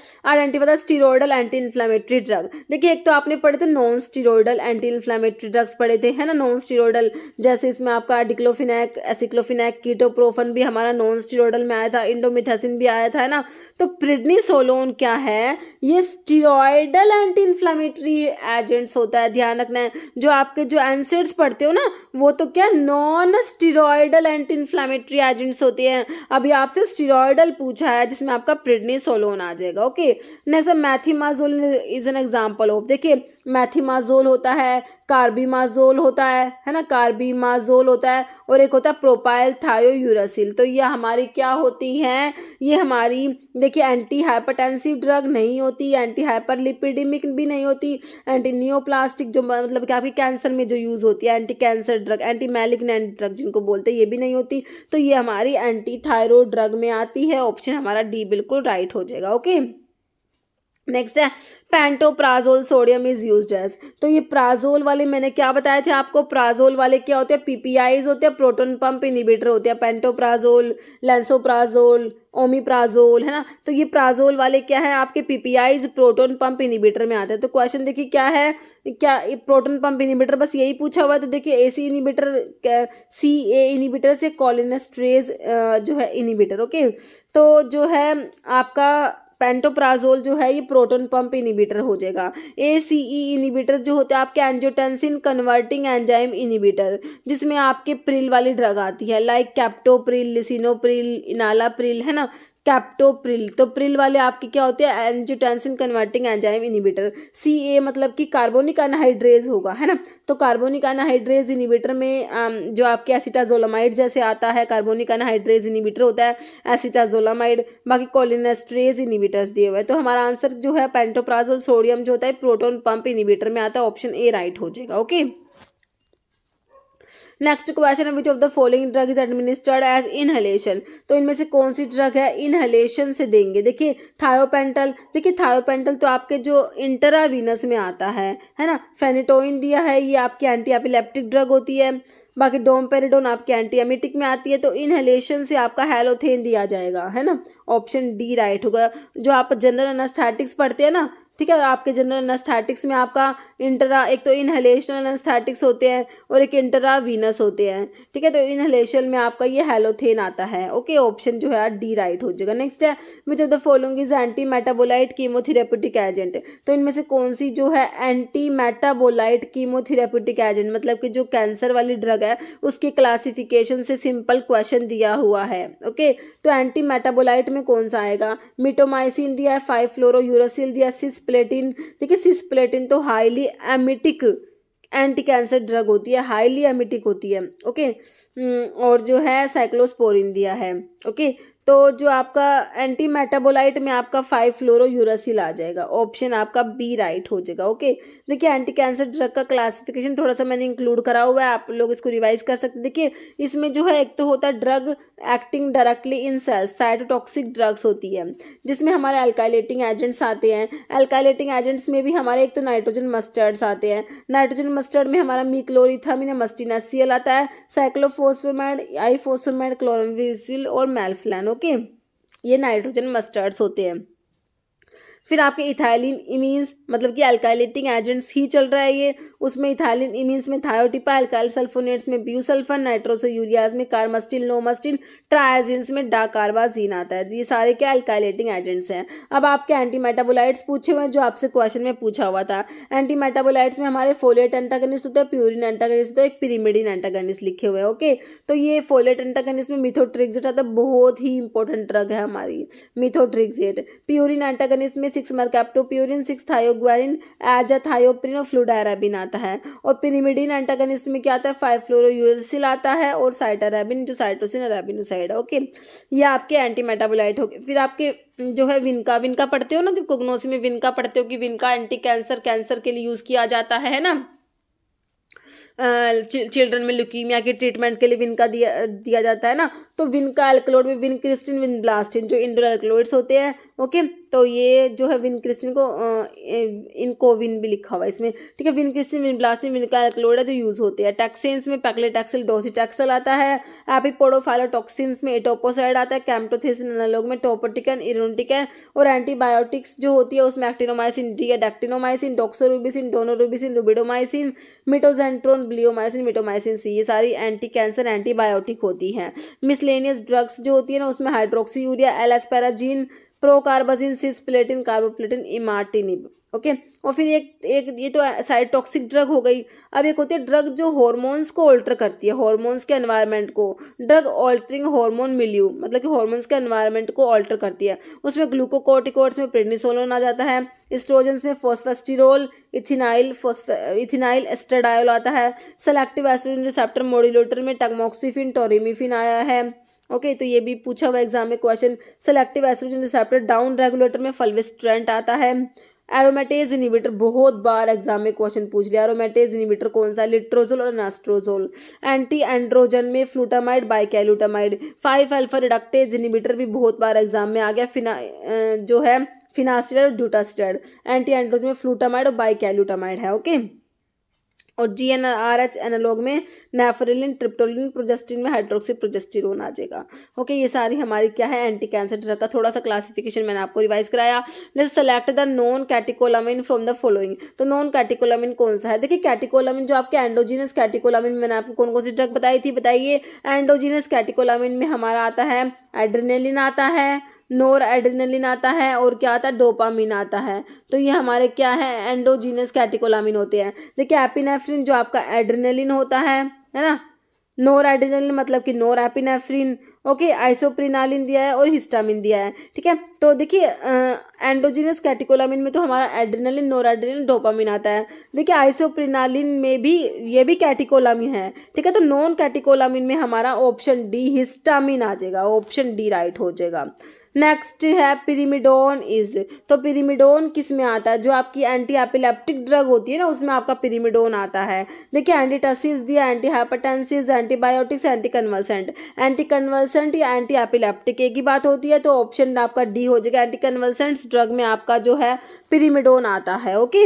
एंटी पता स्टीरोडल एंटी इन्फ्लामेटरी ड्रग देखिए एक तो आपने पढ़े थे non steroidal anti inflammatory drugs पढ़े थे है ना नॉन स्टीरोडल जैसे इसमें आपका डिक्लोफिनैक एसिक्लोफिनैक कीटोप्रोफन भी हमारा नॉन स्टीरोडल में आया था इंडोमिथेसिन भी आया था है ना तो प्रिडनीसोलोन क्या है ये स्टीरोडल एंटी इन्फ्लामेटरी एजेंट्स होता है ध्यान रखना है जो आपके जो एंसिड्स पढ़ते हो ना वो तो क्या non steroidal anti inflammatory agents होते हैं अभी आपसे स्टीरोडल पूछा है जिसमें आपका प्रिडनीसोलोन होना आ जाएगा okay next methimazole is an example of देखिए मैथीमाजोल होता है कार्बीमाजोल होता है है ना कार्बीमाजोल होता है और एक होता है प्रोपाइल थायो यूरासिल तो ये हमारी क्या होती हैं ये हमारी देखिए एंटी हाइपरटेंसिव ड्रग नहीं होती एंटी हाइपरलिपिडिमिक भी नहीं होती एंटी नियोप्लास्टिक जो मतलब कि आपकी कैंसर में जो यूज़ होती है anti cancer drug anti malignant drug जिनको बोलते हैं ये भी नहीं होती तो ये हमारी एंटी थायरोड ड्रग में आती है ऑप्शन हमारा डी बिल्कुल राइट हो जाएगा ओके नेक्स्ट है pantoprazole sodium is use as तो ये प्राजोल वाले मैंने क्या बताया थे आपको प्राजोल वाले क्या होते हैं पीपीआईज होते हैं प्रोटोन पंप इनिबिटर होते हैं पेंटोप्राजोल लेंसोप्राजोल ओमीप्राजोल है ना तो ये प्राजोल वाले क्या है आपके पीपीआईज प्रोटोन पंप इनिबिटर में आते हैं तो क्वेश्चन देखिए क्या है क्या प्रोटोन पंप इनिबिटर बस यही पूछा हुआ है तो देखिए ए सी इनिबिटर सी ए इनिबिटर से कॉलिनस्ट्रेज जो है इनिबिटर ओके तो जो है आपका पेंटोप्राजोल जो है ये प्रोटोन पंप इनिबिटर हो जाएगा ए सी ई इनिबिटर जो होते हैं आपके एंजोटेंसिन कन्वर्टिंग एंजाइम इनिबिटर जिसमें आपके प्रिल वाली ड्रग आती है लाइक कैप्टोप्रिल लिसिनोप्रिल प्रिल है ना कैप्टोप्रिल तो प्रिल वाले आपके क्या होते हैं angiotensin converting enzyme inhibitor C A मतलब कि कार्बोनिक अनहाइड्रेज होगा है ना तो कार्बोनिक अनहाइड्रेज इनिबिटर में जो आपके एसिटाजोलामाइड जैसे आता है कार्बोनिक अनहाइड्रेज इनिबिटर होता है एसिटाजोलामाइड बाकी कोलिनेस्ट्रेज इनिबिटर्स दिए हुए तो हमारा आंसर जो है पेंटोप्राजोल सोडियम जो होता है प्रोटोन पंप इनिबिटर में आता है ऑप्शन ए राइट हो जाएगा ओके नेक्स्ट क्वेश्चन है which of the following drug is administered as inhalation तो इनमें से कौन सी ड्रग है इनहलेशन से देंगे देखिए थायोपेंटल देखिए थायोपेंटल तो आपके जो इंटरावीनस में आता है है ना फेनिटोइन दिया है ये आपकी एंटी एपिलेप्टिक ड्रग होती है बाकी डोमपेरिडोन आपके एंटीएमिटिक में आती है तो इनहेलेशन से आपका हेलोथेन दिया जाएगा है ना ऑप्शन डी राइट होगा जो आप जनरल एनास्थेटिक्स पढ़ते हैं ना ठीक है आपके जनरल एनास्थेटिक्स में आपका इंटरा एक तो इनहेलेशनल एनास्थेटिक्स होते हैं और एक इंटरा वीनस होते हैं ठीक है तो इनहेलेशन में आपका ये हेलोथेन आता है ओके ऑप्शन जो है डी राइट हो जाएगा नेक्स्ट है which of the following is anti metabolite chemotherapeutic agent तो इनमें से कौन सी जो है एंटी मेटाबोलाइट कीमोथेरेप्यूटिक एजेंट मतलब कि जो कैंसर वाली ड्रग है है उसकी क्लासिफिकेशन से सिंपल क्वेश्चन दिया हुआ है ओके तो एंटी मेटाबोलाइट में कौन सा आएगा मिटोमाइसिन दिया है फाइव फ्लोरो यूरोसिल दिया सिसप्लेटिन देखिए सिसप्लेटिन तो highly emetic anti cancer drug होती है हाईली एमिटिक होती है ओके हम्म, और जो है साइक्लोस्पोरिन दिया है ओके तो जो आपका एंटी मेटाबोलाइट में आपका फाइव फ्लोरो यूरासिल आ जाएगा ऑप्शन आपका बी राइट हो जाएगा ओके देखिए एंटी कैंसर ड्रग का क्लासिफिकेशन थोड़ा सा मैंने इंक्लूड करा हुआ है आप लोग इसको रिवाइज कर सकते देखिए इसमें जो है एक तो होता है drug acting directly in cells cytotoxic drugs होती है जिसमें हमारे अल्काइलेटिंग एजेंट्स आते हैं अल्काइलेटिंग एजेंट्स में भी हमारे एक तो नाइट्रोजन मस्टर्ड्स आते हैं नाइट्रोजन मस्टर्ड में हमारा मीक्लोरिथामिन मस्टिनासियल आता है साइक्लोफोसफोमाइड आईफोसफेमाइड क्लोरोविसिल और मेल्फिलान ओके ये नाइट्रोजन मस्टर्ड्स होते हैं फिर आपके इथाइलिन इमीन्स मतलब कि अल्काइलेटिंग एजेंट्स ही चल रहा है ये उसमें इथाइलिन इमीन्स में थायोटिपा अल्काइल सल्फोनेट्स में ब्यूसल्फर नाइट्रोसो यूरियाज में कार्मस्टिन लोमस्टिन ट्रायाजीन्स में डाकारबाजीन आता है ये सारे क्या अल्काइलेटिंग एजेंट्स हैं अब आपके एंटी मेटाबोलाइट्स पूछे हुए हैं जो आपसे क्वेश्चन में पूछा हुआ था एंटी मेटाबोलाइट्स में हमारे फोलेट एंटागनिस्ट होते हैं प्यूरिन एंटागनिस्ट होते हैं पिरीमिडिन एंटागनिस्ट लिखे हुए हैं ओके तो ये फोलेट एंटागनिस्ट में मिथोट्रिक्सेट आता है बहुत ही इंपॉर्टेंट ड्रग है हमारी मिथोट्रिक्सेट प्यूरिन एंटागनिस्ट में six mercaptopurine six thioguanine azathioprine और फ्लूडायराबिन आता है और पिरीमिडिन एंटागनिस्ट में क्या आता है फाइव फ्लोरो आता है और साइटाराबिन जो साइटोसिन अराबिन मेटाबोलाइड ओके ये आपके एंटी मेटाबोलाइट हो गए फिर आपके जो है विनका विनका पढ़ते हो ना जब कोग्नोसी में विनका पढ़ते हो कि विनका एंटी कैंसर कैंसर के लिए यूज़ किया जाता है, है ना चिल्ड्रन में ल्यूकीमिया के ट्रीटमेंट के लिए विनका दिया दिया जाता है ना तो विनका एल्कलोड में विन क्रिस्टिन विन ब्लास्टिन जो इंडोर एल्कलोइड्स होते हैं ओके तो ये जो है विन क्रिस्टिन को इनको विन भी लिखा हुआ है इसमें ठीक है vincristine vinblastine vinca alkaloid जो यूज़ होते हैं टैक्सेंस में पैक्लेटैक्सल डोसीटैक्सल आता है एपिपोडोफाइलोटॉक्सिन्स में एटोपोसाइड आता है कैम्टोथेसिन एनालॉग में टोपोटिकन इरोटिकन और एंटीबायोटिक्स जो होती है उसमें actinomycin D dactinomycin doxorubicin daunorubicin rubidomycin mitoxantrone bleomycin mitomycin C ये सारी एंटी कैंसर एंटीबायोटिक होती हैं मिसलेनियस ड्रग्स जो होती है ना उसमें hydroxyurea L procarbazine cisplatin carboplatin imatinib okay और फिर एक एक ये तो साइड टॉक्सिक ड्रग हो गई अब एक होती है ड्रग जो हॉर्मोन्स को ऑल्टर करती है हॉर्मोन्स के एनवायरनमेंट को ड्रग ऑल्टरिंग हार्मोन मिल्यू मतलब कि हॉर्मोन्स के एनवायरनमेंट को ऑल्टर करती है उसमें ग्लूकोकोटिकोड्स में प्रेडनीसोलोन आ जाता है स्ट्रोजेंस में फोस्फेस्टिरोल इथिनाइल इथिनाइल एस्टेडायल आता है सेलेक्टिव एस्ट्रोजन रिसेप्टर मोडिलोटर में टगमोक्सीफिन टोरेमिफिन आया है ओके तो ये भी पूछा हुआ एग्जाम में question selective estrogen receptor down regulator में फलविस्ट्रेंट आता है एरोमेटेज इनिबिटर बहुत बार एग्जाम में क्वेश्चन पूछ लिया एरोमेटेज इनिबिटर कौन सा लिट्रोजोल और नास्ट्रोजोल एंटी एंड्रोजन में flutamide bicalutamide five alpha reductase inhibitor भी बहुत बार एग्जाम में आ गया फिना जो है फिनास्टेड और ड्यूटास्टेड एंटी एंड्रोजन में फ्लूटामाइड और बाइकैल्यूटामाइड है ओके और G N R H analogue में नेफरेलिन ट्रिप्टोलिन प्रोजेस्टिन में हाइड्रोक्सी प्रोजेस्टिरोन आ जाएगा ओके ये सारी हमारी क्या है एंटी कैंसर ड्रग का थोड़ा सा क्लासिफिकेशन मैंने आपको रिवाइज कराया let's select the non catecholamine from the following तो नॉन कैटिकोलामिन कौन सा है देखिए कैटिकोलामिन जो आपके एंडोजीनस कैटिकोलामिन मैंने आपको कौन कौन सी ड्रग बताई थी बताइए एंडोजीनस कैटिकोलामिन में हमारा आता है एड्रेनेलिन आता है नोर एड्रीनलिन आता है और क्या आता है डोपामिन आता है तो ये हमारे क्या है एंडोजीनस कैटिकोलामिन होते हैं देखिए एपिनेफ्रिन जो आपका एड्रीनलिन होता है है ना नोर एड्रीनलिन मतलब कि नोर एपिनेफ्रिन ओके आइसोप्रिनालिन दिया है और हिस्टामिन दिया है ठीक है तो देखिए एंडोजिनस कैटिकोलामिन में तो हमारा एड्रेनलिन नोराड्रेनलिन डोपामिन आता है देखिए आइसोप्रिनालिन में भी ये भी कैटिकोलामिन है ठीक है तो नॉन कैटिकोलामिन में हमारा ऑप्शन डी हिस्टामिन आ जाएगा ऑप्शन डी राइट हो जाएगा नेक्स्ट है पिरीमिडोन इज तो पिरीमिडोन किस में आता है जो आपकी एंटी एपिलेप्टिक ड्रग होती है ना उसमें आपका पिरीमिडोन आता है देखिए एंटीटसिस दिया anti hypertensives antibiotics anti conversant anti converse convulsant या एंटी एपिलेप्टिक की बात होती है तो ऑप्शन आपका डी हो जाएगा एंटी कन्वर्सेंट ड्रग में आपका जो है पिरीमिडोन आता है ओके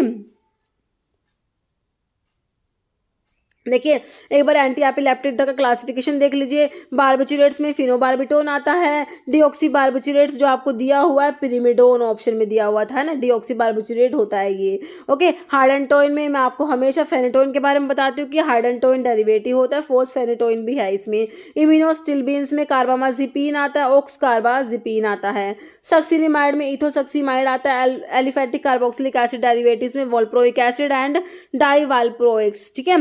देखिए एक बार एंटी एपिलेप्टिक का क्लासिफिकेशन देख लीजिए बारबिचुरेट्स में फिनोबारबिटोन आता है डिओक्सी बारबिचुरेट्स जो आपको दिया हुआ है प्रिमिडोन ऑप्शन में दिया हुआ था ना डिओक्सी बारबिचुरेट होता है ये ओके हार्डनटोइन में मैं आपको हमेशा फेनेटोइन के बारे में बताती हूँ कि हार्डनटोइन डेरिवेटिव होता है फोर्स फेनेटोइन भी है इसमें इम्यूनोस्टिलबिन्स में कार्बामाजिपिन आता है ओक्स कार्बाजिपिन आता है सक्सिलीमाइड में इथोसक्सीमाइड आता है एलिफेटिक कार्बोक्सिलिक एसिड डेरिवेटिव में वॉलप्रोइक एसिड एंड डाईवाल्प्रोइक्स ठीक है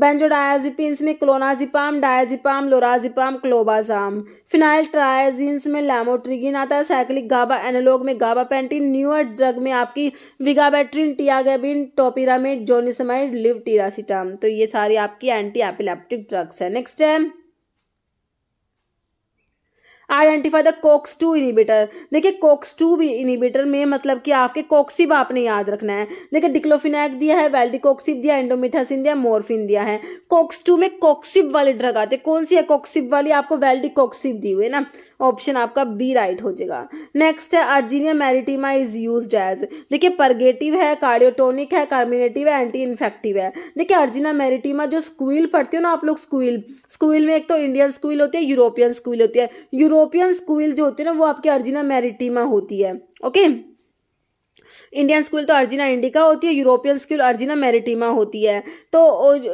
बेंजोडायाजिपिन्स में क्लोनाजिपाम डायाजिपाम लोराजिपाम क्लोबाजाम फिनाइल ट्रायाजिन्स में लैमोट्रिगिन आता है साइक्लिक गाबा एनालॉग में गाबा पेंटिन न्यूअर ड्रग में आपकी विगाबेट्रिन टियागेबिन टोपिरामिड जोनिसमाइड टीरासिटाम तो ये सारी आपकी एंटी एपिलेप्टिक ड्रग्स है नेक्स्ट है identify the COX two inhibitor देखिए कोक्स टू भी इनिबिटर में मतलब कि आपके कोक्सिब आपने याद रखना है देखिए डिक्लोफिनैक दिया है वेल्डिकोक्सिब दिया एंडोमिथासिन दिया मोरफिन दिया है कोक्स टू में कोक्सिब वाली ड्रग आते कौन सी है कोक्सिब वाली आपको वेल्डिकोक्सिब दी हुई है ना ऑप्शन आपका बी राइट हो जाएगा नेक्स्ट है Urginea maritima is use as देखिए परगेटिव है कार्डियोटोनिक है कार्मिनेटिव है एंटी इन्फेक्टिव है देखिए अर्जिना मैरिटिमा जो स्कूल पढ़ते हो ना आप लोग स्कूल स्कूल में एक तो इंडियन स्कूल होती है यूरोपियन स्कूल होती है यूरोपियन स्कूल जो होती है ना वो आपकी अर्जिना मैरिटीमा होती है ओके इंडियन स्कूल तो अर्जिना इंडिका होती है यूरोपियन स्कूल अर्जिना मैरिटीमा होती है तो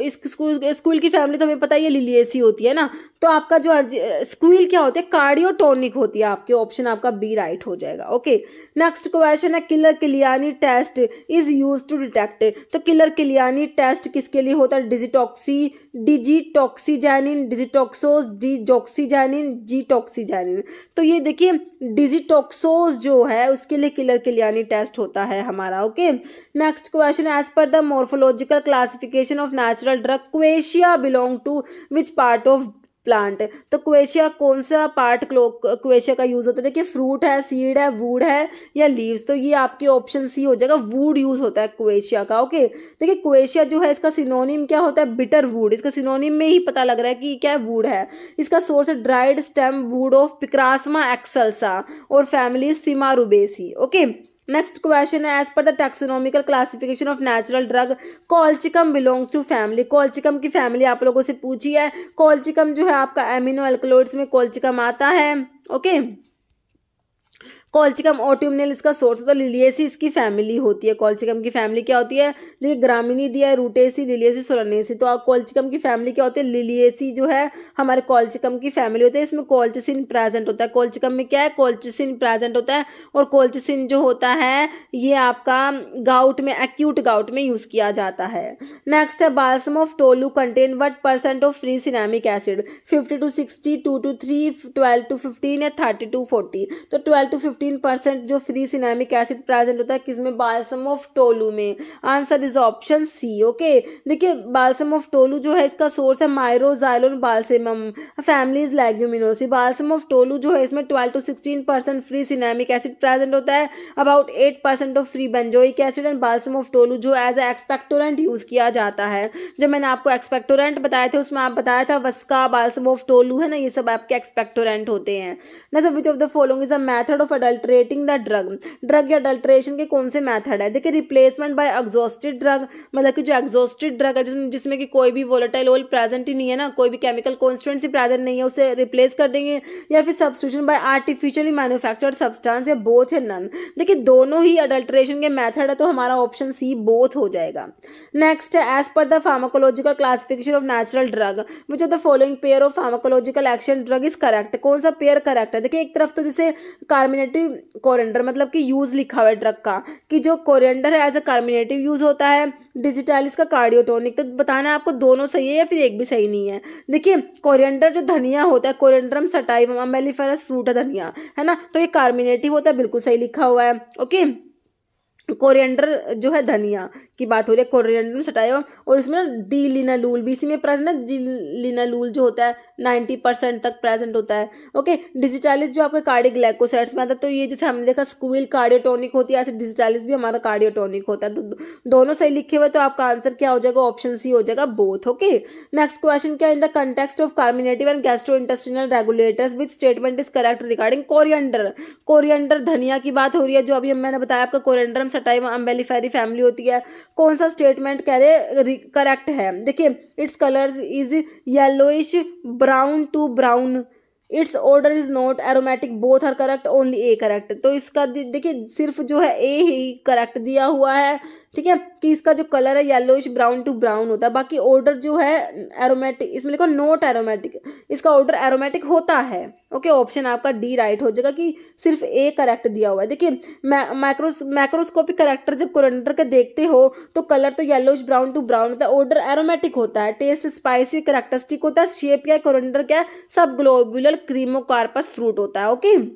इस स्कूल स्कूल की फैमिली तो हमें पता ही है लिलियसी होती है ना तो आपका जो अर्जी स्कूल क्या होता है कार्डियोटोनिक होती है आपके ऑप्शन आपका बी राइट हो जाएगा ओके नेक्स्ट क्वेश्चन है Keller Killiani test is use to detect तो किलर किलियानी टेस्ट किसके लिए होता है डिजिटॉक्सी डिजिटॉक्सीजैनिन डिजिटॉक्सोस डिजॉक्सीजैनिन जीटॉक्सीजैनिन तो ये देखिए डिजिटॉक्सोस जो है उसके लिए किलर किलियानी टेस्ट होता है हमारा okay next question as per the morphological classification of natural drug quassia belong to which part of plant तो क्वेशिया कौन सा पार्ट क्वेशिया का यूज़ होता है देखिए फ्रूट है सीड है वूड है या लीव्स तो ये आपके ऑप्शन सी हो जाएगा वूड यूज़ होता है क्वेशिया का ओके देखिए क्वेशिया जो है इसका सिनोनिम क्या होता है बिटर वूड इसका सिनोनिम में ही पता लग रहा है कि क्या है वूड है इसका सोर्स है dried stem wood of Picrasma excelsa और family Simaroubaceae okay next question है as per the taxonomical classification of natural drug colchicum belongs to family colchicum की फैमिली आप लोगों से पूछी है कॉल्चिकम जो है आपका एमिनो एल्कोलोइड्स में कॉल्चिकम आता है ओके okay? कॉल्चिकम ऑटोमिनल इसका सोर्स होता है लिलियसी इसकी फैमिली होती है कॉल्चिकम की फैमिली क्या होती है देखिए ग्रामीणी दिया है रूटेसी लिलियसी सोलानेसी तो कॉल्चिकम की फैमिली क्या होती है लिलियसी जो है हमारे कॉल्चिकम की फैमिली होती है इसमें कॉल्चिसिन प्रेजेंट होता है कॉल्चिकम में क्या है कॉल्चिसिन प्रेजेंट होता है और कोल्चसिन जो होता है ये आपका गाउट में एक्यूट गाउट में यूज़ किया जाता है नेक्स्ट है balsam of Tolu contain what percent of free cinnamic acid fifty to sixty two to three twelve to fifteen या थर्टी टू फोर्टी तो twelve to fifty fifteen percent जो फ्री सिनेमिक एसिड प्रेजेंट होता है किसमें बालसम ऑफ टोलू में answer is option C okay देखिए बालसम ऑफ टोलू जो है इसका सोर्स है balsam family is Leguminosae balsam of Tolu जो है इसमें twelve to sixteen percent free cinnamic acid present होता है about eight percent of free benzoic acid and balsam of Tolu जो एज ए एक्सपेक्टोरेंट यूज़ किया जाता है जब मैंने आपको एक्सपेक्टोरेंट बताए थे उसमें आप बताया था वस्का बालसम ऑफ टोलू है ना ये सब आपके एक्सपेक्टोरेंट होते हैं ना sir which of the following is a method of adult adulterating the drug drug या अडल्ट्रेशन के कौन से मैथड है देखिए रिप्लेसमेंट बाय एग्जॉस्टेड ड्रग मतलब कि जो एग्जॉस्टेड ड्रग है जिसमें जिसमें कि कोई भी वोलेटाइल ऑयल प्रेजेंट ही नहीं है ना कोई भी केमिकल कॉन्स्टेंट ही प्रेजेंट नहीं है उसे रिप्लेस कर देंगे या फिर substitution by artificially manufactured substance या बोथ है नन देखिए दोनों ही अडल्ट्रेशन के मैथड है तो हमारा ऑप्शन सी बोथ हो जाएगा next as per the pharmacological classification of natural drug which are the following pair of pharmacological action drug is correct कौन सा पेयर करेक्ट है देखिए एक तरफ तो जैसे कार्बोनेटेड कॉर्मिनेटिव कोरेंडर मतलब कि यूज़ लिखा हुआ है ड्रग का कि जो कोरेंडर है एज अ कार्मिनेटिव यूज़ होता है डिजिटल का कार्डियोटोनिक तो बताना है आपको दोनों सही है या फिर एक भी सही नहीं है देखिए कोरिएंडर जो धनिया होता है कोरेंडरम सटाइव अमेलिफेरस फ्रूट है धनिया है ना तो ये कार्मिनेटिव होता है बिल्कुल सही लिखा हुआ है ओके कोरिएंडर जो है धनिया की बात हो रही है कोरिएंडम सटायम और इसमें ना डी लिनालूल भी इसी में प्रेजेंट ना डी लिनालूल जो होता है नाइन्टी परसेंट तक प्रेजेंट होता है ओके डिजिटालिस जो आपके कार्डिक ग्लाइकोसाइड्स में आता है तो ये जैसे हमने देखा स्कूल कार्डियोटोनिक होती है ऐसे डिजिटालिस भी हमारा कार्डियोटोनिक होता है तो दोनों सही लिखे हुए तो आपका आंसर क्या हो जाएगा ऑप्शन सी हो जाएगा बोथ ओके नेक्स्ट क्वेश्चन क्या in the context of carminative and gastrointestinal regulators which statement is correct regarding coriander coriander धनिया की बात हो रही है जो अभी मैंने बताया आपका कोरिएंडरम सटाइम अम्बेलीफेरी फैमिली होती है कौन सा स्टेटमेंट कह रहे करेक्ट है देखिए its colours is yellowish brown to brown its odour is not aromatic both are correct only A correct तो इसका देखिए सिर्फ जो है ए ही करेक्ट दिया हुआ है ठीक है कि इसका जो कलर है येलोइश ब्राउन टू ब्राउन होता है बाकी ऑर्डर जो है एरोमेटिक इसमें लिखो नोट एरोमेटिक इसका ऑर्डर एरोमेटिक होता है ओके ऑप्शन आपका डी राइट हो जाएगा कि सिर्फ ए करेक्ट दिया हुआ है देखिए माइक्रोस माइक्रोस्कोपिक करेक्टर जब कोरेंडर के देखते हो तो कलर तो येलोइश ब्राउन टू ब्राउन होता है ऑर्डर एरोमेटिक होता है टेस्ट स्पाइसी करेक्टरिस्टिक होता है शेप क्या है कोरेंडर क्या है सब ग्लोबुलर क्रीमोकार्पस फ्रूट होता है okay okay?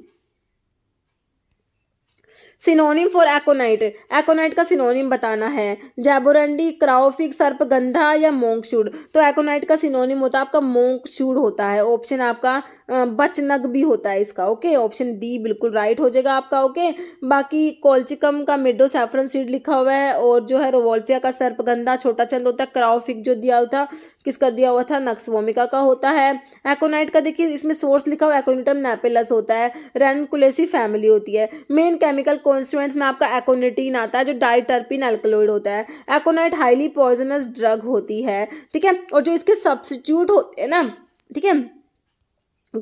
Synonym for aconite aconite का सिनोनिम बताना है जैबोरंडी क्राउफिक गंधा या मोंगशूड तो एकोनाइट का सिनोनिम होता है आपका मोंगशूड होता है ऑप्शन आपका बचनग भी होता है इसका ओके ऑप्शन डी बिल्कुल राइट हो जाएगा आपका ओके बाकी कोल्चिकम का मिडो सैफरन सीड लिखा हुआ है और जो है रोवोल्फिया का सर्प गंधा छोटा चंद होता है क्राउफिक जो दिया हुआ था किसका दिया हुआ था नक्सवोमिका का होता है एकोनाइट का देखिए इसमें सोर्स लिखा हुआ एकोनिटम नेपेलस होता है रेनकुलेसी फैमिली होती है मेन केमिकल कॉन्स्टुएंट्स में आपका एकोनेटिन आता है जो डाइटर्पिन एल्कलोइड होता है एकोनाइट हाईली पॉइजनस ड्रग होती है ठीक है और जो इसके सब्सिट्यूट होते हैं ना ठीक है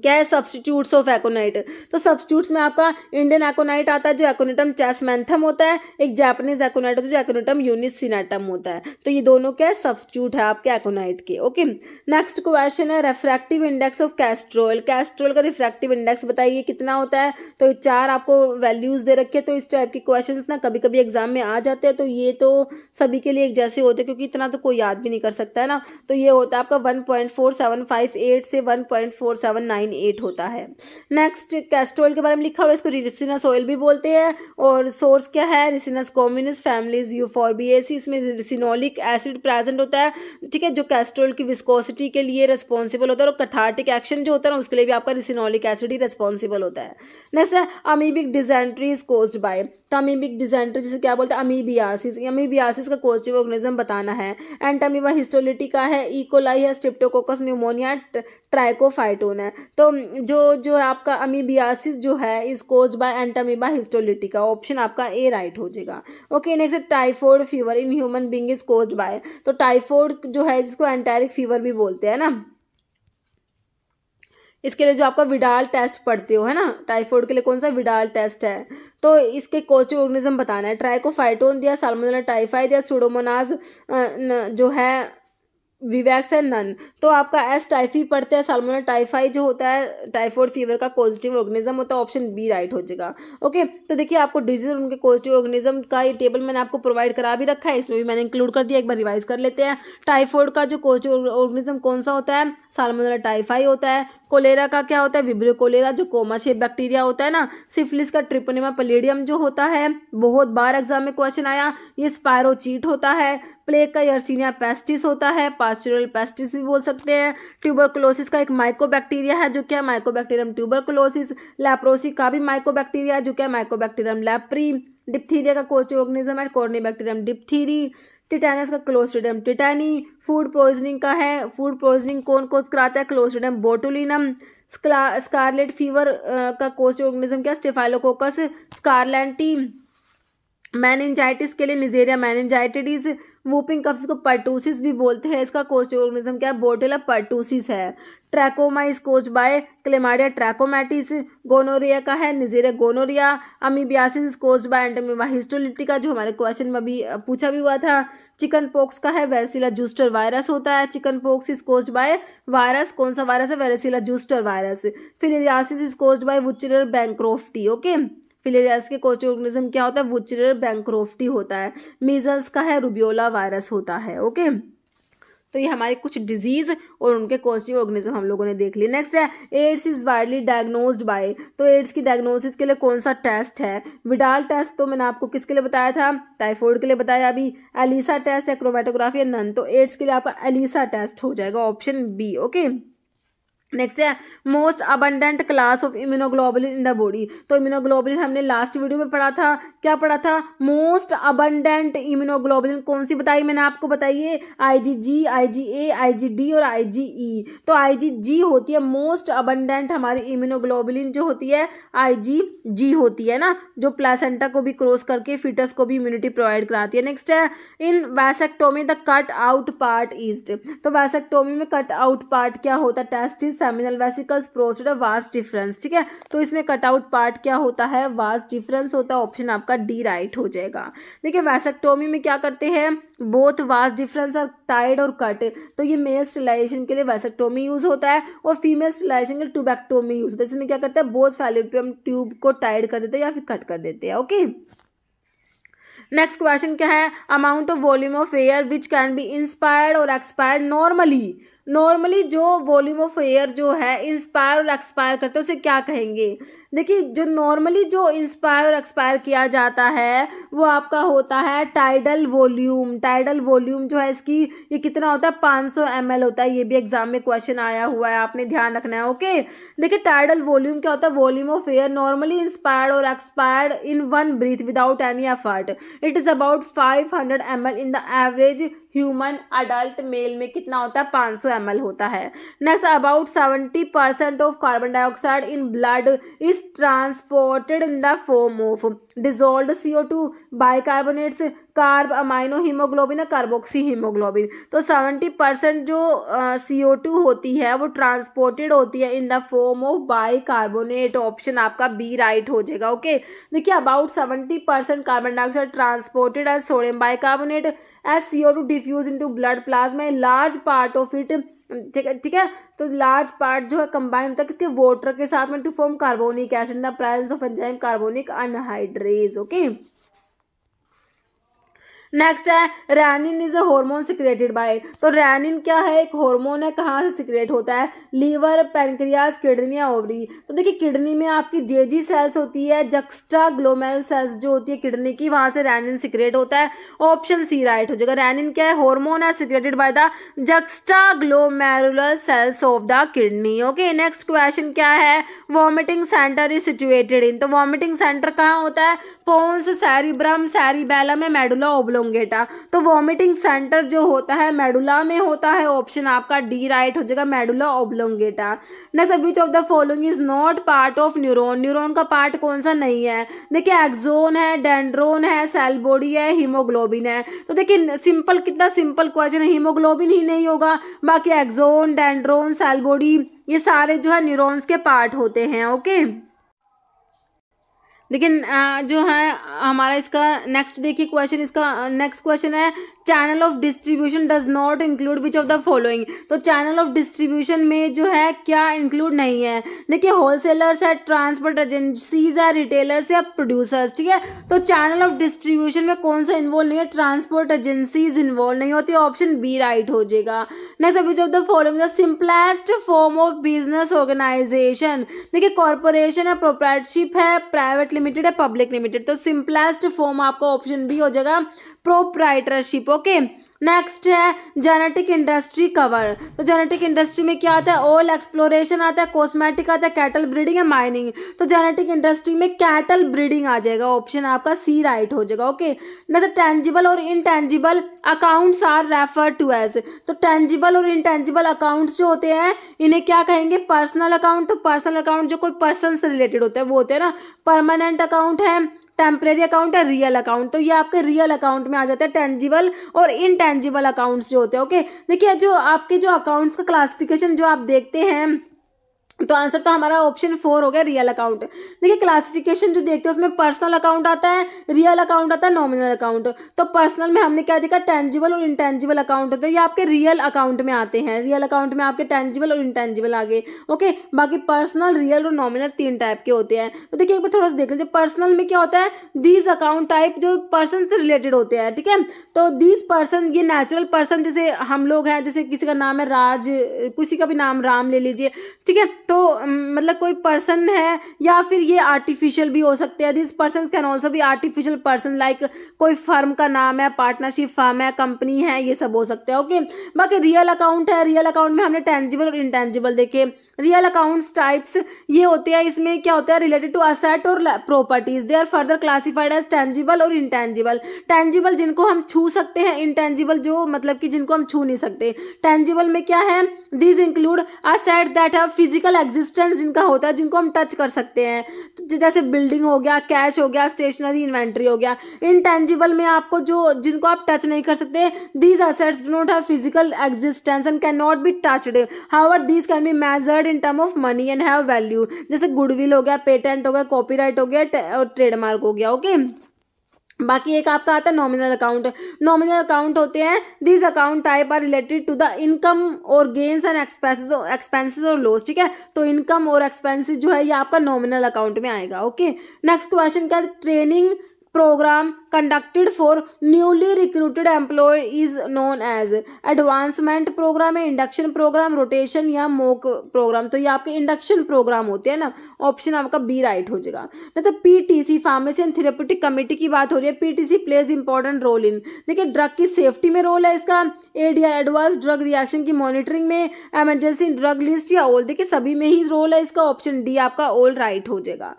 क्या है सब्सटीट्यूट्स ऑफ एकोनाइट तो सब्सटीट्यूट्स में आपका इंडियन एकोनाइट आता है जो एकोनिटम चैसमैंथम होता है एक जापानीज एकोनाइट होता है जो एकोनिटम यूनिसिनाटम होता है तो ये दोनों क्या है सब्सटीट्यूट है आपके एकोनाइट के ओके नेक्स्ट क्वेश्चन है refractive index of castor oil castor oil का रिफ्रैक्टिव इंडेक्स बताइए कितना होता है तो चार आपको वैल्यूज दे रखे तो इस टाइप के क्वेश्चन ना कभी कभी एग्जाम में आ जाते हैं तो ये तो सभी के लिए एक जैसे होते हैं क्योंकि इतना तो कोई याद भी नहीं कर सकता है ना तो ये होता है आपका वन से वन नाइन एट होता है नेक्स्ट कैस्ट्रोल के बारे में लिखा हुआ है इसको रिसिनस ऑयल भी बोलते हैं और सोर्स क्या है रिसिनस कॉम्यूनिस फैमिलीज यूफॉर्बिएसी इसमें रिसिनोलिक एसिड प्रेजेंट होता है ठीक है जो कैस्ट्रोल की विस्कोसिटी के लिए रिस्पॉन्सिबल होता है और कथार्टिक एक्शन जो होता है ना उसके लिए भी आपका रिसिनोलिक एसिड ही रिस्पॉन्सिबल होता है नेक्स्ट है amoebic dysenteries is caused by तो अमीबिक डिजेंट्री जिसे क्या बोलते हैं अमीबियासिस अमीबियासिस का कोस्टिव ऑर्गेनिज्म बताना है एंटामीबा हिस्टोलिटी का है इकोलाई e. है स्टिप्टोकोकस न्यूमोनिया ट्राइकोफाइटोन है तो जो जो आपका अमीबियासिस जो है इस cause by Entamoeba histolytica option आपका ए राइट हो जाएगा okay next typhoid fever in human being is cause by तो टाइफोइड जो है जिसको एंटेरिक फीवर भी बोलते हैं ना इसके लिए जो आपका विडाल टेस्ट पढ़ते हो है ना टाइफोइड के लिए कौन सा विडाल टेस्ट है तो इसके कोस्टिव ऑर्गेनिज्म बताना है ट्राइकोफाइटोन दिया सालमोनेला टाइफाइड या सुडोमोनाज जो है विवैक्स है नन तो आपका एस टाइफी पढ़ते हैं सालमोना टाइफाई जो होता है टाइफॉइड फीवर का पॉजिटिव ऑर्गेनिज्म होता है ऑप्शन बी राइट हो जाएगा ओके तो देखिए आपको डिजीज और उनके पॉजिटिव ऑर्गेनिज्म का ये टेबल मैंने आपको प्रोवाइड करा भी रखा है इसमें भी मैंने इंक्लूड कर दिया एक बार रिवाइज कर लेते हैं टाइफॉइड का जो पॉजिटिव ऑर्गेनिज्म कौन सा होता है सालमोना टाइफाई होता है कोलेरा का क्या होता है विब्रियो कोलेरा जो कोमा शेप बैक्टीरिया होता है ना सिफिलिस का ट्रिपोनिमा पलेडियम जो होता है बहुत बार एग्जाम में क्वेश्चन आया ये स्पायरोचीट होता है प्लेग का यर्सिनिया पेस्टिस होता है पास्टोरल पेस्टिस भी बोल सकते हैं ट्यूबरकुलोसिस का एक माइको है जो क्या माइको माइकोबैक्टीरियम ट्यूबरकुलोसिस लैप्रोसी का भी माइकोबैक्टीरिया जो क्या माइको माइकोबैक्टीरियम लैप्री डिप्थीरिया का कोचोग्निज्म है बैक्टीरियम डिप्थीरी टिटैनस का क्लोस्टिडम टिटैनी फूड पॉइजनिंग का है फूड पॉइजनिंग कौन कौन कराता है क्लोस्टिडम बोटुलिनम स्कारलेट फीवर का कोस्ट ऑर्गेनिज्म क्या स्टेफाइलोकोकस स्कारलैंटी मैनजाइटिस के लिए निजेरिया मैनजाइटिस वूपिंग कफ्स को पर्टूसिस भी बोलते हैं इसका कोस्ट ऑर्गेनिज्म क्या है बोटेला पर्टूसिस है trachoma is caused by Chlamydia trachomatis gonorrhoea का है Neisseria gonorrhoea amoebiasis caused by histolyti histolytica जो हमारे क्वेश्चन में भी पूछा भी हुआ था चिकन पोक्स का है वेरेसिला जूस्टर वायरस होता है chicken pox is caused by virus कौन सा वायरस है varicella zoster virus filariasis is caused by Wuchereria bancrofti okay okay? Filariasis के कोच ऑर्गेनिज्म क्या होता है वुचरर बैंक्रोफ्टी होता है मीजल्स का है रूबियोला वायरस होता है ओके तो ये हमारे कुछ डिजीज़ और उनके कोस्टिव ऑर्गेनिज्म हम लोगों ने देख लिए नेक्स्ट है AIDS is widely diagnosed by तो एड्स की डायग्नोसिस के लिए कौन सा टेस्ट है विडाल टेस्ट तो मैंने आपको किसके लिए बताया था टाइफॉइड के लिए बताया अभी एलिसा टेस्ट है क्रोमेटोग्राफी या नन तो एड्स के लिए आपका एलिसा टेस्ट हो जाएगा ऑप्शन बी ओके नेक्स्ट है most abundant class of immunoglobulin in the body तो इम्यूनोग्लोबुलिन हमने लास्ट वीडियो में पढ़ा था क्या पढ़ा था मोस्ट अबंडेंट इम्यूनोग्लोबुलिन कौन सी बताई मैंने आपको बताइए आईजीजी आईजीए आईजीडी और आईजीई e। तो आईजीजी होती है मोस्ट अबंडेंट हमारी इम्यूनोग्लोबुलिन जो होती है जी होती है ना जो प्लासेंटा को भी क्रॉस करके फिटस को भी इम्यूनिटी प्रोवाइड कराती है नेक्स्ट है in vasectomy the cut out part is तो वैसेक्टोमी में कट आउट पार्ट क्या होता है टेस्टिस सेमिनल वेसिकल्स प्रोस्टेट और वास डिफरेंस ठीक है तो इसमें कटआउट पार्ट क्या होता है वास डिफरेंस होता है ऑप्शन आपका डी राइट हो जाएगा देखिए वैसेक्टोमी में क्या करते हैं both vas deferens are tied और कट तो ये मेल स्टिलाइजेशन के लिए वैसेक्टोमी यूज होता है और फीमेल स्टिलाइजेशन के लिए टूबेक्टोमी यूज होता है इसमें क्या करते हैं बोथ फैलोपियम ट्यूब को टाइड कर देते हैं या फिर कट कर देते हैं ओके नेक्स्ट क्वेश्चन क्या है amount of volume of air which can be inspired और एक्सपायर्ड नॉर्मली नॉर्मली जो वॉल्यूम ऑफ एयर जो है इंस्पायर और एक्सपायर करते हैं उसे क्या कहेंगे देखिए जो नॉर्मली जो इंस्पायर और एक्सपायर किया जाता है वो आपका होता है टाइडल वॉल्यूम टाइडल वॉल्यूम जो है इसकी ये कितना होता है पाँच सौ एम एल होता है ये भी एग्जाम में क्वेश्चन आया हुआ है आपने ध्यान रखना है ओके देखिए टाइडल वॉल्यूम क्या होता है volume of air normally inspired और expired in one breath without any effort it is about five hundred M L in the average human adult male में कितना होता है पाँच सौ एम होता है next about seventy percent of carbon dioxide in blood is transported in the form of dissolved C O two carbonates carbamino haemoglobin और कार्बोक्सी हीमोग्लोबिन तो सेवेंटी परसेंट जो सी ओ टू होती है वो ट्रांसपोर्टेड होती है in the form of bicarbonate option आपका बी राइट हो जाएगा ओके देखिए about seventy percent carbon dioxide transported as sodium bicarbonate as C O two diffuse to blood plasma large part of it ठीक है ठीक है तो लार्ज पार्ट जो है कंबाइन होता है किसके वाटर के साथ में to form carbonic acid in the presence of enzyme carbonic anhydrase okay okay? Next है renin is a hormone secreted by तो रैनिन क्या है एक हॉर्मोन है कहाँ से सिक्रेट होता है लीवर पेनक्रियाज किडनी या ओवरी तो देखिए किडनी में आपकी जे जी सेल्स होती है जक्स्ट्रा ग्लोमेल सेल्स जो होती है किडनी की वहाँ से रैनिन सिक्रेट होता है ऑप्शन सी राइट हो जाएगा रैनिन क्या है हॉर्मोन है secreted by the juxtaglomerular cells of the kidney okay next question क्या है vomiting centre is situated in तो वॉमिटिंग सेंटर कहाँ होता है पोन्स सैरिब्रम सैरिबेलम है मेडुला ओब्लो एलोंगेटा तो वॉमिटिंग सेंटर जो होता है मेडुला में होता है ऑप्शन आपका डी राइट हो जाएगा medulla oblongata next which of the following is not part of neuron neuron का पार्ट कौन सा नहीं है देखिए एक्जोन है डेंड्रोन है सेल बॉडी है हीमोग्लोबिन है तो देखिए सिंपल कितना सिंपल क्वेश्चन है हीमोग्लोबिन ही नहीं होगा बाकी एक्जोन डेंड्रोन सेल बॉडी ये सारे जो है न्यूरॉन्स के पार्ट होते हैं ओके okay? लेकिन जो है हमारा इसका नेक्स्ट देखिए क्वेश्चन इसका नेक्स्ट क्वेश्चन है channel of distribution does not include which of the following तो चैनल ऑफ डिस्ट्रीब्यूशन में जो है क्या इंक्लूड नहीं है देखिए होलसेलर्स है ट्रांसपोर्ट एजेंसीज है रिटेलर्स या प्रोड्यूसर्स ठीक है तो चैनल ऑफ डिस्ट्रीब्यूशन में कौन सा इन्वॉल्व नहीं है ट्रांसपोर्ट एजेंसीज इन्वॉल्व नहीं होती ऑप्शन बी राइट हो जाएगा next which of the following the simplest form of business organisation देखिए कॉरपोरेशन है प्रोप्राइटशिप है प्राइवेट लिमिटेड है पब्लिक लिमिटेड तो सिंपलेस्ट फॉर्म आपका ऑप्शन बी हो जाएगा प्रोप्राइटरशिप ओके नेक्स्ट है जेनेटिक इंडस्ट्री कवर तो जेनेटिक इंडस्ट्री में क्या आता है ऑयल एक्सप्लोरेशन आता है कॉस्मेटिक आता है कैटल ब्रीडिंग है माइनिंग तो जेनेटिक इंडस्ट्री में कैटल ब्रीडिंग आ जाएगा ऑप्शन आपका सी राइट हो जाएगा ओके ना टेंजिबल और intangible accounts are refer to as तो टेंजिबल और इनटेंजिबल अकाउंट्स जो होते हैं इन्हें क्या कहेंगे पर्सनल अकाउंट तो पर्सनल अकाउंट जो कोई पर्सन से रिलेटेड होता है वो होते हैं ना परमानेंट अकाउंट है टेम्प्रेरी अकाउंट है रियल अकाउंट तो ये आपके रियल अकाउंट में आ जाते हैं टेंजिबल और इनटेंजिबल अकाउंट्स जो होते हैं ओके देखिए जो आपके जो अकाउंट्स का क्लासिफिकेशन जो आप देखते हैं तो आंसर तो हमारा ऑप्शन फोर हो गया रियल अकाउंट देखिए क्लासिफिकेशन जो देखते हैं उसमें पर्सनल अकाउंट आता है रियल अकाउंट आता है नॉमिनल अकाउंट तो पर्सनल में हमने क्या देखा टेंजिबल और इंटेंजिबल अकाउंट होते हैं ये आपके रियल अकाउंट में आते हैं रियल अकाउंट में आपके टेंजिबल और इंटेंजिबल आ गए ओके बाकी पर्सनल रियल और नॉमिनल तीन टाइप के होते हैं तो देखिए एक बार थोड़ा सा देख लीजिए पर्सनल में क्या होता है दीज अकाउंट टाइप जो पर्सन से रिलेटेड होते हैं ठीक है तो दीज पर्सन ये नेचुरल पर्सन जैसे हम लोग हैं जैसे किसी का नाम है राज किसी का भी नाम राम ले लीजिए ठीक है तो मतलब कोई पर्सन है या फिर ये आर्टिफिशियल भी हो सकते हैं दिस पर्सन कैन ऑल्सो भी आर्टिफिशियल पर्सन लाइक कोई फर्म का नाम है पार्टनरशिप फर्म है कंपनी है ये सब हो सकते हैं ओके बाकी रियल अकाउंट है रियल अकाउंट में हमने टेंजिबल और इंटेंजिबल देखे रियल अकाउंट्स टाइप्स ये होते हैं इसमें क्या होता है रिलेटेड टू असेट और properties they are further classified as tangible और इंटेंजिबल टेंजिबल जिनको हम छू सकते हैं इंटेंजिबल जो मतलब कि जिनको हम छू नहीं सकते टेंजिबल में क्या है दिस इंक्लूड असेट दैट है फिजिकल एग्जिस्टेंस जिनका होता है जिनको हम टच कर सकते हैं तो जैसे बिल्डिंग हो गया कैश हो गया स्टेशनरी इन्वेंट्री हो गया इनटेंजिबल में आपको जो जिनको आप टच नहीं कर सकते these assets do not have physical existence and can not be touched how are these can be measured in term of money and have value जैसे गुडविल हो गया पेटेंट हो गया कॉपी हो गया और ट्रेडमार्क हो गया ओके okay? बाकी एक आपका आता है नॉमिनल अकाउंट नॉमिनल अकाउंट होते हैं this account type are related to the income और गेन्स एंड एक्सपेंसेस एक्सपेंसेस और लॉस ठीक है तो इनकम और एक्सपेंसेस जो है ये आपका नॉमिनल अकाउंट में आएगा ओके नेक्स्ट क्वेश्चन क्या training programme conducted for newly recruited employee is known as advancement programme है इंडक्शन प्रोग्राम रोटेशन या मोक प्रोग्राम तो ये आपके इंडक्शन प्रोग्राम होते हैं ना ऑप्शन आपका बी राइट हो जाएगा नहीं तो P T C pharmacy and therapeutic committee की बात हो रही है P T C plays important role in देखिए ड्रग की सेफ्टी में रोल है इसका एडीआई एडवांस ड्रग रिएक्शन की मॉनिटरिंग में एमरजेंसी ड्रग लिस्ट या ओल देखिए सभी में ही रोल है इसका ऑप्शन डी आपका ऑल राइट हो जाएगा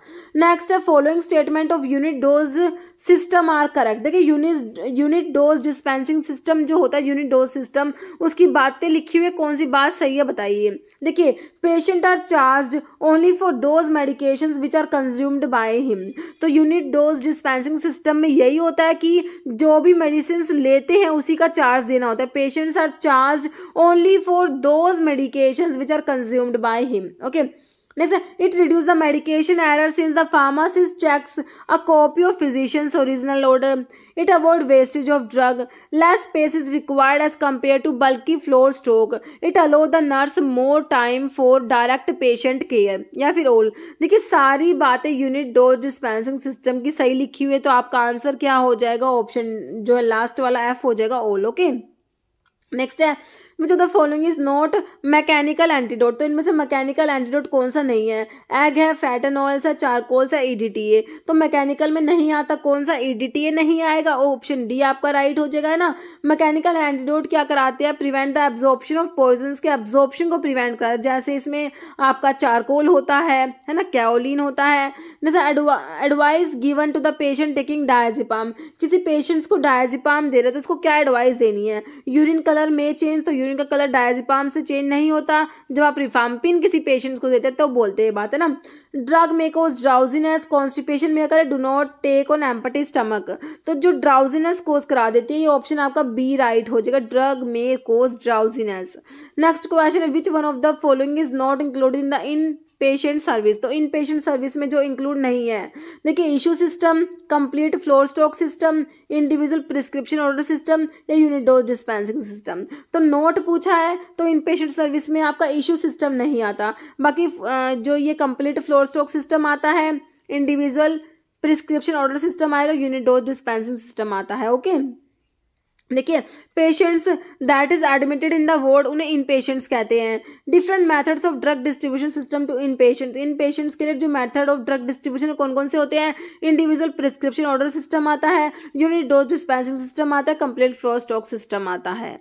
नेक्स्ट है following statement of unit dose system are are correct देखिए unit unit dose dispensing system जो होता है यूनिट डोज सिस्टम उसकी बातें लिखी हुई कौन सी बात सही है बताइए देखिए patient are charge only for dose medication which are consumed by him तो यूनिट डोज डिस्पेंसिंग सिस्टम में यही होता है कि जो भी मेडिसिन लेते हैं उसी का चार्ज देना होता है patients are charge only for those medication which are consumed by him okay Next, it reduces the medication error since the pharmacist checks a copy of physician's original order. It avoids wastage of drug. Less space is required as compared to bulky floor stock. It allows the nurse more time for direct patient care. या फिर ओल देखिए सारी बातें यूनिट डोज डिस्पेंसिंग सिस्टम की सही लिखी हुई है तो आपका आंसर क्या हो जाएगा ऑप्शन जो है लास्ट वाला एफ हो जाएगा ओल ओके नेक्स्ट है which of the following is not mechanical antidote तो इनमें से मैकेनिकल एंटीडोट कौन सा नहीं है एग है फैट एंड ऑयल्स है चारकोल्स है ए तो मैकेनिकल में नहीं आता कौन सा ए नहीं आएगा ऑप्शन oh, डी आपका राइट हो जाएगा है ना मैकेनिकल एंटीडोट क्या कराते हैं prevent the absorption of poison के एब्जॉर्प्शन को प्रिवेंट कराते जैसे इसमें आपका चारकोल होता है है ना कैलिन होता है जैसे advice given to the patient taking diazepam किसी पेशेंट्स को डायजिपाम दे रहे तो उसको क्या एडवाइस देनी है यूरिन कलर में चेंज तो यूरिन का कलर डायजिपाम से चेंज नहीं होता जब आप रिफाम्पिन किसी पेशेंट्स को देते हैं तो बोलते हैं बात है ना ड्रग मेकोज ड्राउजीनेस कॉन्स्टिपेशन में अगर do not take on empty stomach तो जो ड्राउजीनेस कोज करा देती है ये ऑप्शन आपका बी राइट हो जाएगा drug may cause drowsiness next question which one of the following is not including the in patient service तो इन पेशेंट सर्विस में जो इंक्लूड नहीं है देखिए issue system complete floor stock system individual prescription order system या यूनिडोज डिस्पेंसिंग सिस्टम तो नोट पूछा है तो इन पेशेंट सर्विस में आपका इशू सिस्टम नहीं आता बाकी जो ये कंप्लीट फ्लोर स्टॉक सिस्टम आता है इंडिविजुअल प्रिस्क्रिप्शन ऑर्डर सिस्टम आएगा यूनिडोज डिस्पेंसिंग सिस्टम आता है ओके okay? देखिए patients that is admitted in the ward उन्हें इन पेशेंट्स कहते हैं different methods of drug distribution system to in patients in patients के लिए जो मेथड ऑफ ड्रग डिस्ट्रीब्यूशन कौन कौन से होते हैं इंडिविजुअल प्रिस्क्रिप्शन ऑर्डर सिस्टम आता है यूनिट डोज डिस्पेंसिंग सिस्टम आता है कंप्लीट फ्लो स्टॉक सिस्टम आता है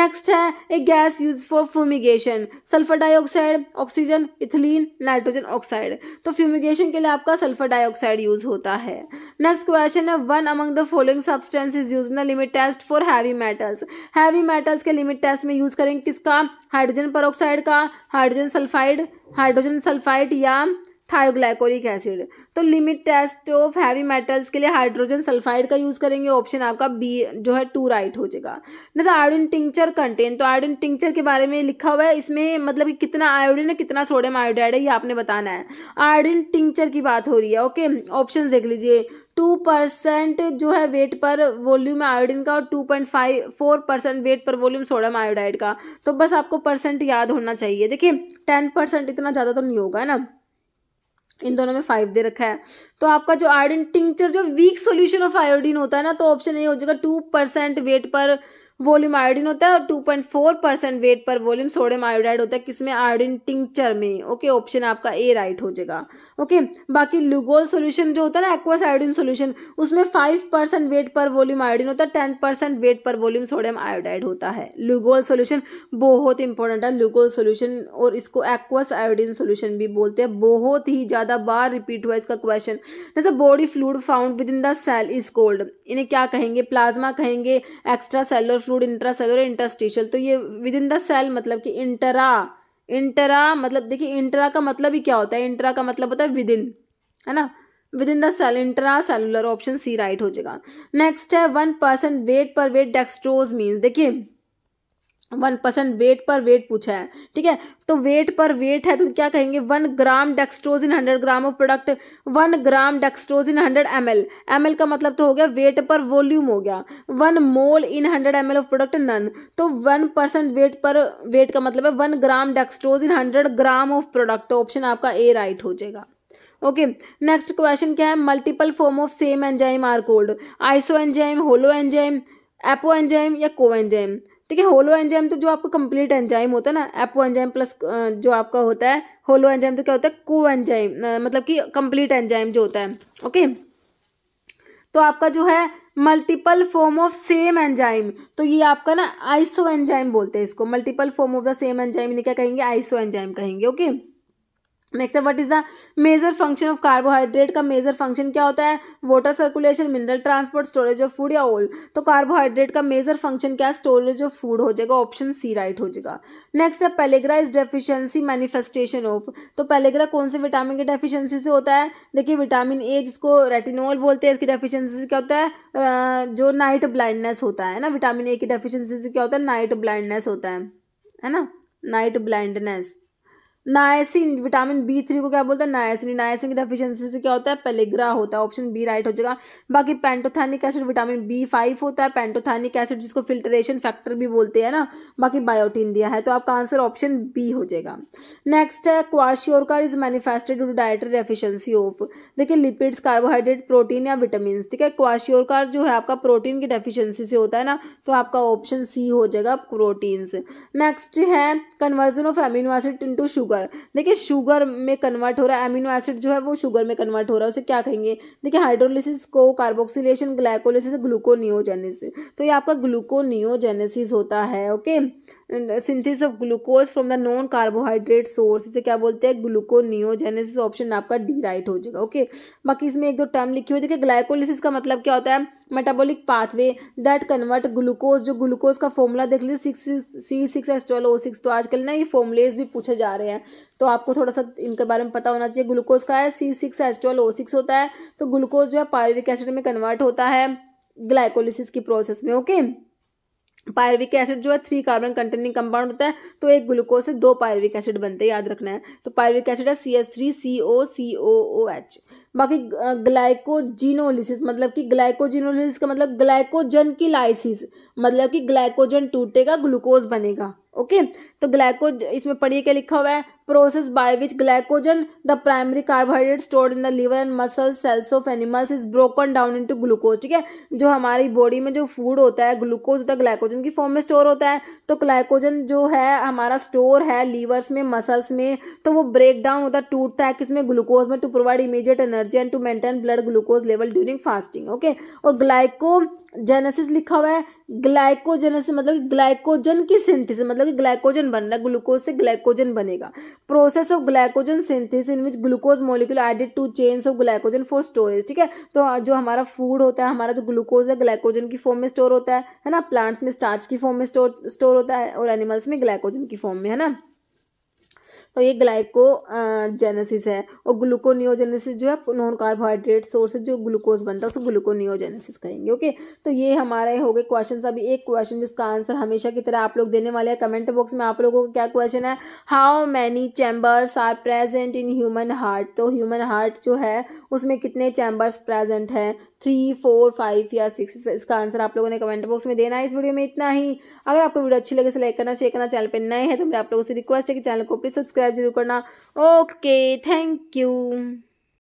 नेक्स्ट है A gas use for fumigation sulphur dioxide oxygen ethylene nitrogen oxide तो फ्यूमिगेशन के लिए आपका सल्फर डाइऑक्साइड यूज होता है नेक्स्ट क्वेश्चन है one among the following substance is use in the limit test for heavy metals heavy metals के लिमिट टेस्ट में यूज़ करेंगे किसका हाइड्रोजन परोक्साइड का हाइड्रोजन सल्फाइड हाइड्रोजन सल्फाइड या थायोग्लाइकोलिक एसिड तो limit test of heavy metals के लिए हाइड्रोजन सल्फाइड का यूज़ करेंगे ऑप्शन आपका बी जो है टू राइट हो जाएगा ना आयोडिन टिंचर कंटेन तो आयोडिन टिंचर के बारे में लिखा हुआ है इसमें मतलब कि कितना आयोडिन है कितना सोडियम आयोडाइड है ये आपने बताना है आयोडिन टिंचर की बात हो रही है ओके ऑप्शन देख लीजिए टू परसेंट जो है वेट पर वॉल्यूम आयोडीन का और two point five four percent weight per volume sodium iodide का तो बस आपको परसेंट याद होना चाहिए देखिए टेन परसेंट इतना ज़्यादा तो नहीं होगा ना इन दोनों में फाइव दे रखा है तो आपका जो आयोडीन टिंक्चर जो वीक सोल्यूशन ऑफ आयोडीन होता है ना तो ऑप्शन ये हो जाएगा two percent weight per volume iodine होता है और two point four percent weight per volume sodium iodide होता है किसमें आयोडिन टिंक्चर में ओके ऑप्शन आपका ए राइट हो जाएगा ओके बाकी लुगोल सोल्यूशन जो होता है ना एक्वस आयोडिन सोल्यूशन उसमें five percent weight per volume iodine होता है ten percent weight per volume sodium iodide होता है लुगोल सोल्यूशन बहुत इंपॉर्टेंट है लुगोल सोल्यूशन और इसको एक्वस आयोडिन सोल्यूशन भी बोलते हैं बहुत ही ज़्यादा बार रिपीट हुआ इसका क्वेश्चन जैसे body fluid found within the cell is called इन्हें क्या कहेंगे प्लाज्मा कहेंगे extracellular fluid intra intracellular तो इंटरस्टिशियल तो ये विद इन द सेल मतलब कि इंटरा इंटरा मतलब देखिए इंटरा का मतलब ही क्या होता है इंटरा का मतलब होता है विद इन है ना within the cell intracellular option C right हो जाएगा नेक्स्ट है one percent weight per weight dextrose means देखिए one percent weight per weight पूछा है ठीक है तो वेट पर वेट है तो क्या कहेंगे one gram dextrose in hundred gram of product one gram dextrose in hundred M L M L का मतलब तो हो गया वेट पर वॉल्यूम हो गया one mole in hundred M L of product नन तो one percent weight per weight का मतलब है one gram dextrose in hundred gram of product option आपका ए राइट हो जाएगा ओके नेक्स्ट क्वेश्चन क्या है multiple form of same enzyme are called isoenzyme holoenzyme apoenzyme या को एंजाइम ठीक है होलो एंजाइम तो जो आपका कंप्लीट एंजाइम होता है ना एपो एंजाइम प्लस जो आपका होता है होलो एंजाइम तो क्या होता है को एंजाइम मतलब कि कंप्लीट एंजाइम जो होता है ओके तो आपका जो है multiple form of same enzyme तो ये आपका ना आइसो एंजाइम बोलते हैं इसको multiple form of the same enzyme क्या कहेंगे आइसो एंजाइम कहेंगे ओके okay? नेक्स्ट है what is the major function of carbohydrate का मेजर फंक्शन क्या होता है water circulation mineral transport storage of food या ओल तो कार्बोहाइड्रेट का मेजर फंक्शन क्या है स्टोरेज ऑफ फूड हो जाएगा ऑप्शन सी राइट हो जाएगा नेक्स्ट है pellagra is deficiency manifestation of तो पेलेग्रा कौन से विटामिन की डेफिशिएंसी से होता है देखिए विटामिन ए जिसको रेटिनॉल बोलते हैं इसकी डेफिशिएंसी से क्या होता है जो नाइट ब्लाइंडनेस होता है ना विटामिन ए की डेफिशिएंसी से क्या होता है नाइट ब्लाइंडनेस होता है है ना night blindness niacin vitamin B three को क्या बोलते हैं नायसिन नायसिन की डेफिशिएंसी से क्या होता है पेलेग्रा होता है ऑप्शन बी राइट हो जाएगा बाकी pantothenic acid vitamin B five होता है पेंटोथैनिक एसिड जिसको फिल्ट्रेशन फैक्टर भी बोलते हैं ना बाकी बायोटिन दिया है तो आपका आंसर ऑप्शन बी हो जाएगा नेक्स्ट है kwashiorkor is manifested to dietary deficiency of देखिए लिपिड्स कार्बोहाइड्रेट प्रोटीन या विटामिन ठीक है क्वाशियोरकार जो है आपका प्रोटीन की डेफिशिएंसी से होता है ना तो आपका ऑप्शन सी हो जाएगा प्रोटीन्स नेक्स्ट है conversion of amino acid into sugar sugar देखिए शुगर में कन्वर्ट हो रहा है अमीनो एसिड जो है वो शुगर में कन्वर्ट हो रहा है उसे क्या कहेंगे देखिए हाइड्रोलिसिस को कार्बोक्सिलेशन ग्लाइकोलिसिस ग्लूकोनियोजेनेसिस तो ये आपका ग्लूकोनियोजेनेसिस होता है okay synthesis of glucose from the non carbohydrate source इसे क्या बोलते हैं ग्लूकोनियोजेनेसिस ऑप्शन आपका डी राइट हो जाएगा ओके बाकी इसमें एक दो टर्म लिखी हुई देखिए ग्लाइकोलिसिस का मतलब क्या होता है metabolic pathway that convert glucose जो ग्लूकोज का फॉर्मूला देख लीजिए six C six S twelve O six तो आजकल ना ये फॉर्मुलेज भी पूछे जा रहे हैं तो आपको थोड़ा सा इनके बारे में पता होना चाहिए ग्लूकोज का है C six S twelve O six होता है तो ग्लूकोज जो है पायरविक एसिड में कन्वर्ट होता है ग्लाइकोलिसिस की प्रोसेस में ओके okay? पायरविक एसिड जो है थ्री कार्बन कंटेनिंग कंपाउंड होता है तो एक ग्लूकोज से दो पायरविक एसिड बनते हैं याद रखना है तो पायरविक एसिड है C S three C O C O O H बाकी ग्लाइकोजिनोलिसिस मतलब कि ग्लाइकोजिनोलिसिस का मतलब ग्लाइकोजन की लाइसिस मतलब कि ग्लाइकोजन टूटेगा ग्लूकोज बनेगा ओके तो ग्लाइको इसमें पढ़िए क्या लिखा हुआ है process by which glycogen the primary carbohydrate stored in the liver and muscle cells of animals is broken down into glucose ठीक है जो हमारी बॉडी में जो फूड होता है ग्लूकोज होता है ग्लाइकोजन की फॉर्म में स्टोर होता है तो ग्लाइकोजन जो है हमारा स्टोर है लीवर्स में मसल्स में तो वो ब्रेक डाउन होता है टूटता है किसमें ग्लूकोज में to provide immediate energy energy and to maintain blood glucose level during fasting okay और ग्लाइकोजेनेसिस लिखा हुआ है ग्लाइकोजेनेसिस मतलब ग्लाइकोजन की सिंथिस मतलब ग्लाइकोजन बन रहा है ग्लूकोज से ग्लाइकोजन बनेगा process of glycogen synthesis in which glucose molecule added to chains of glycogen for storage ठीक है तो जो हमारा फूड होता है हमारा जो ग्लूकोज है ग्लाइकोजन की फॉर्म में स्टोर होता है है ना प्लांट्स में स्टार्च की फॉर्म में स्टोर स्टोर होता है और एनिमल्स में ग्लाइकोजन की फॉर्म में है ना तो ये ग्लाइको जेनेसिस है और ग्लूकोनियोजेनेसिस जो है नॉन कार्बोहाइड्रेट सोर्स जो ग्लूकोज बनता है उसको ग्लूकोनियोजेनेसिस कहेंगे ओके तो ये हमारे हो गए क्वेश्चन अभी एक क्वेश्चन जिसका आंसर हमेशा की तरह आप लोग देने वाले हैं कमेंट बॉक्स में आप लोगों का क्या क्वेश्चन है how many chambers are present in human heart तो ह्यूमन हार्ट जो है उसमें कितने चैम्बर्स प्रेजेंट हैं थ्री फोर फाइव या सिक्स इसका आंसर आप लोगों ने कमेंट बॉक्स में देना है इस वीडियो में इतना ही अगर आपको वीडियो अच्छी लगे तो लाइक करना शेयर करना चैनल पर नए हैं तो मैं आप लोगों से रिक्वेस्ट है कि चैनल को प्लीज़ सब्सक्राइब जरूर करना ओके थैंक यू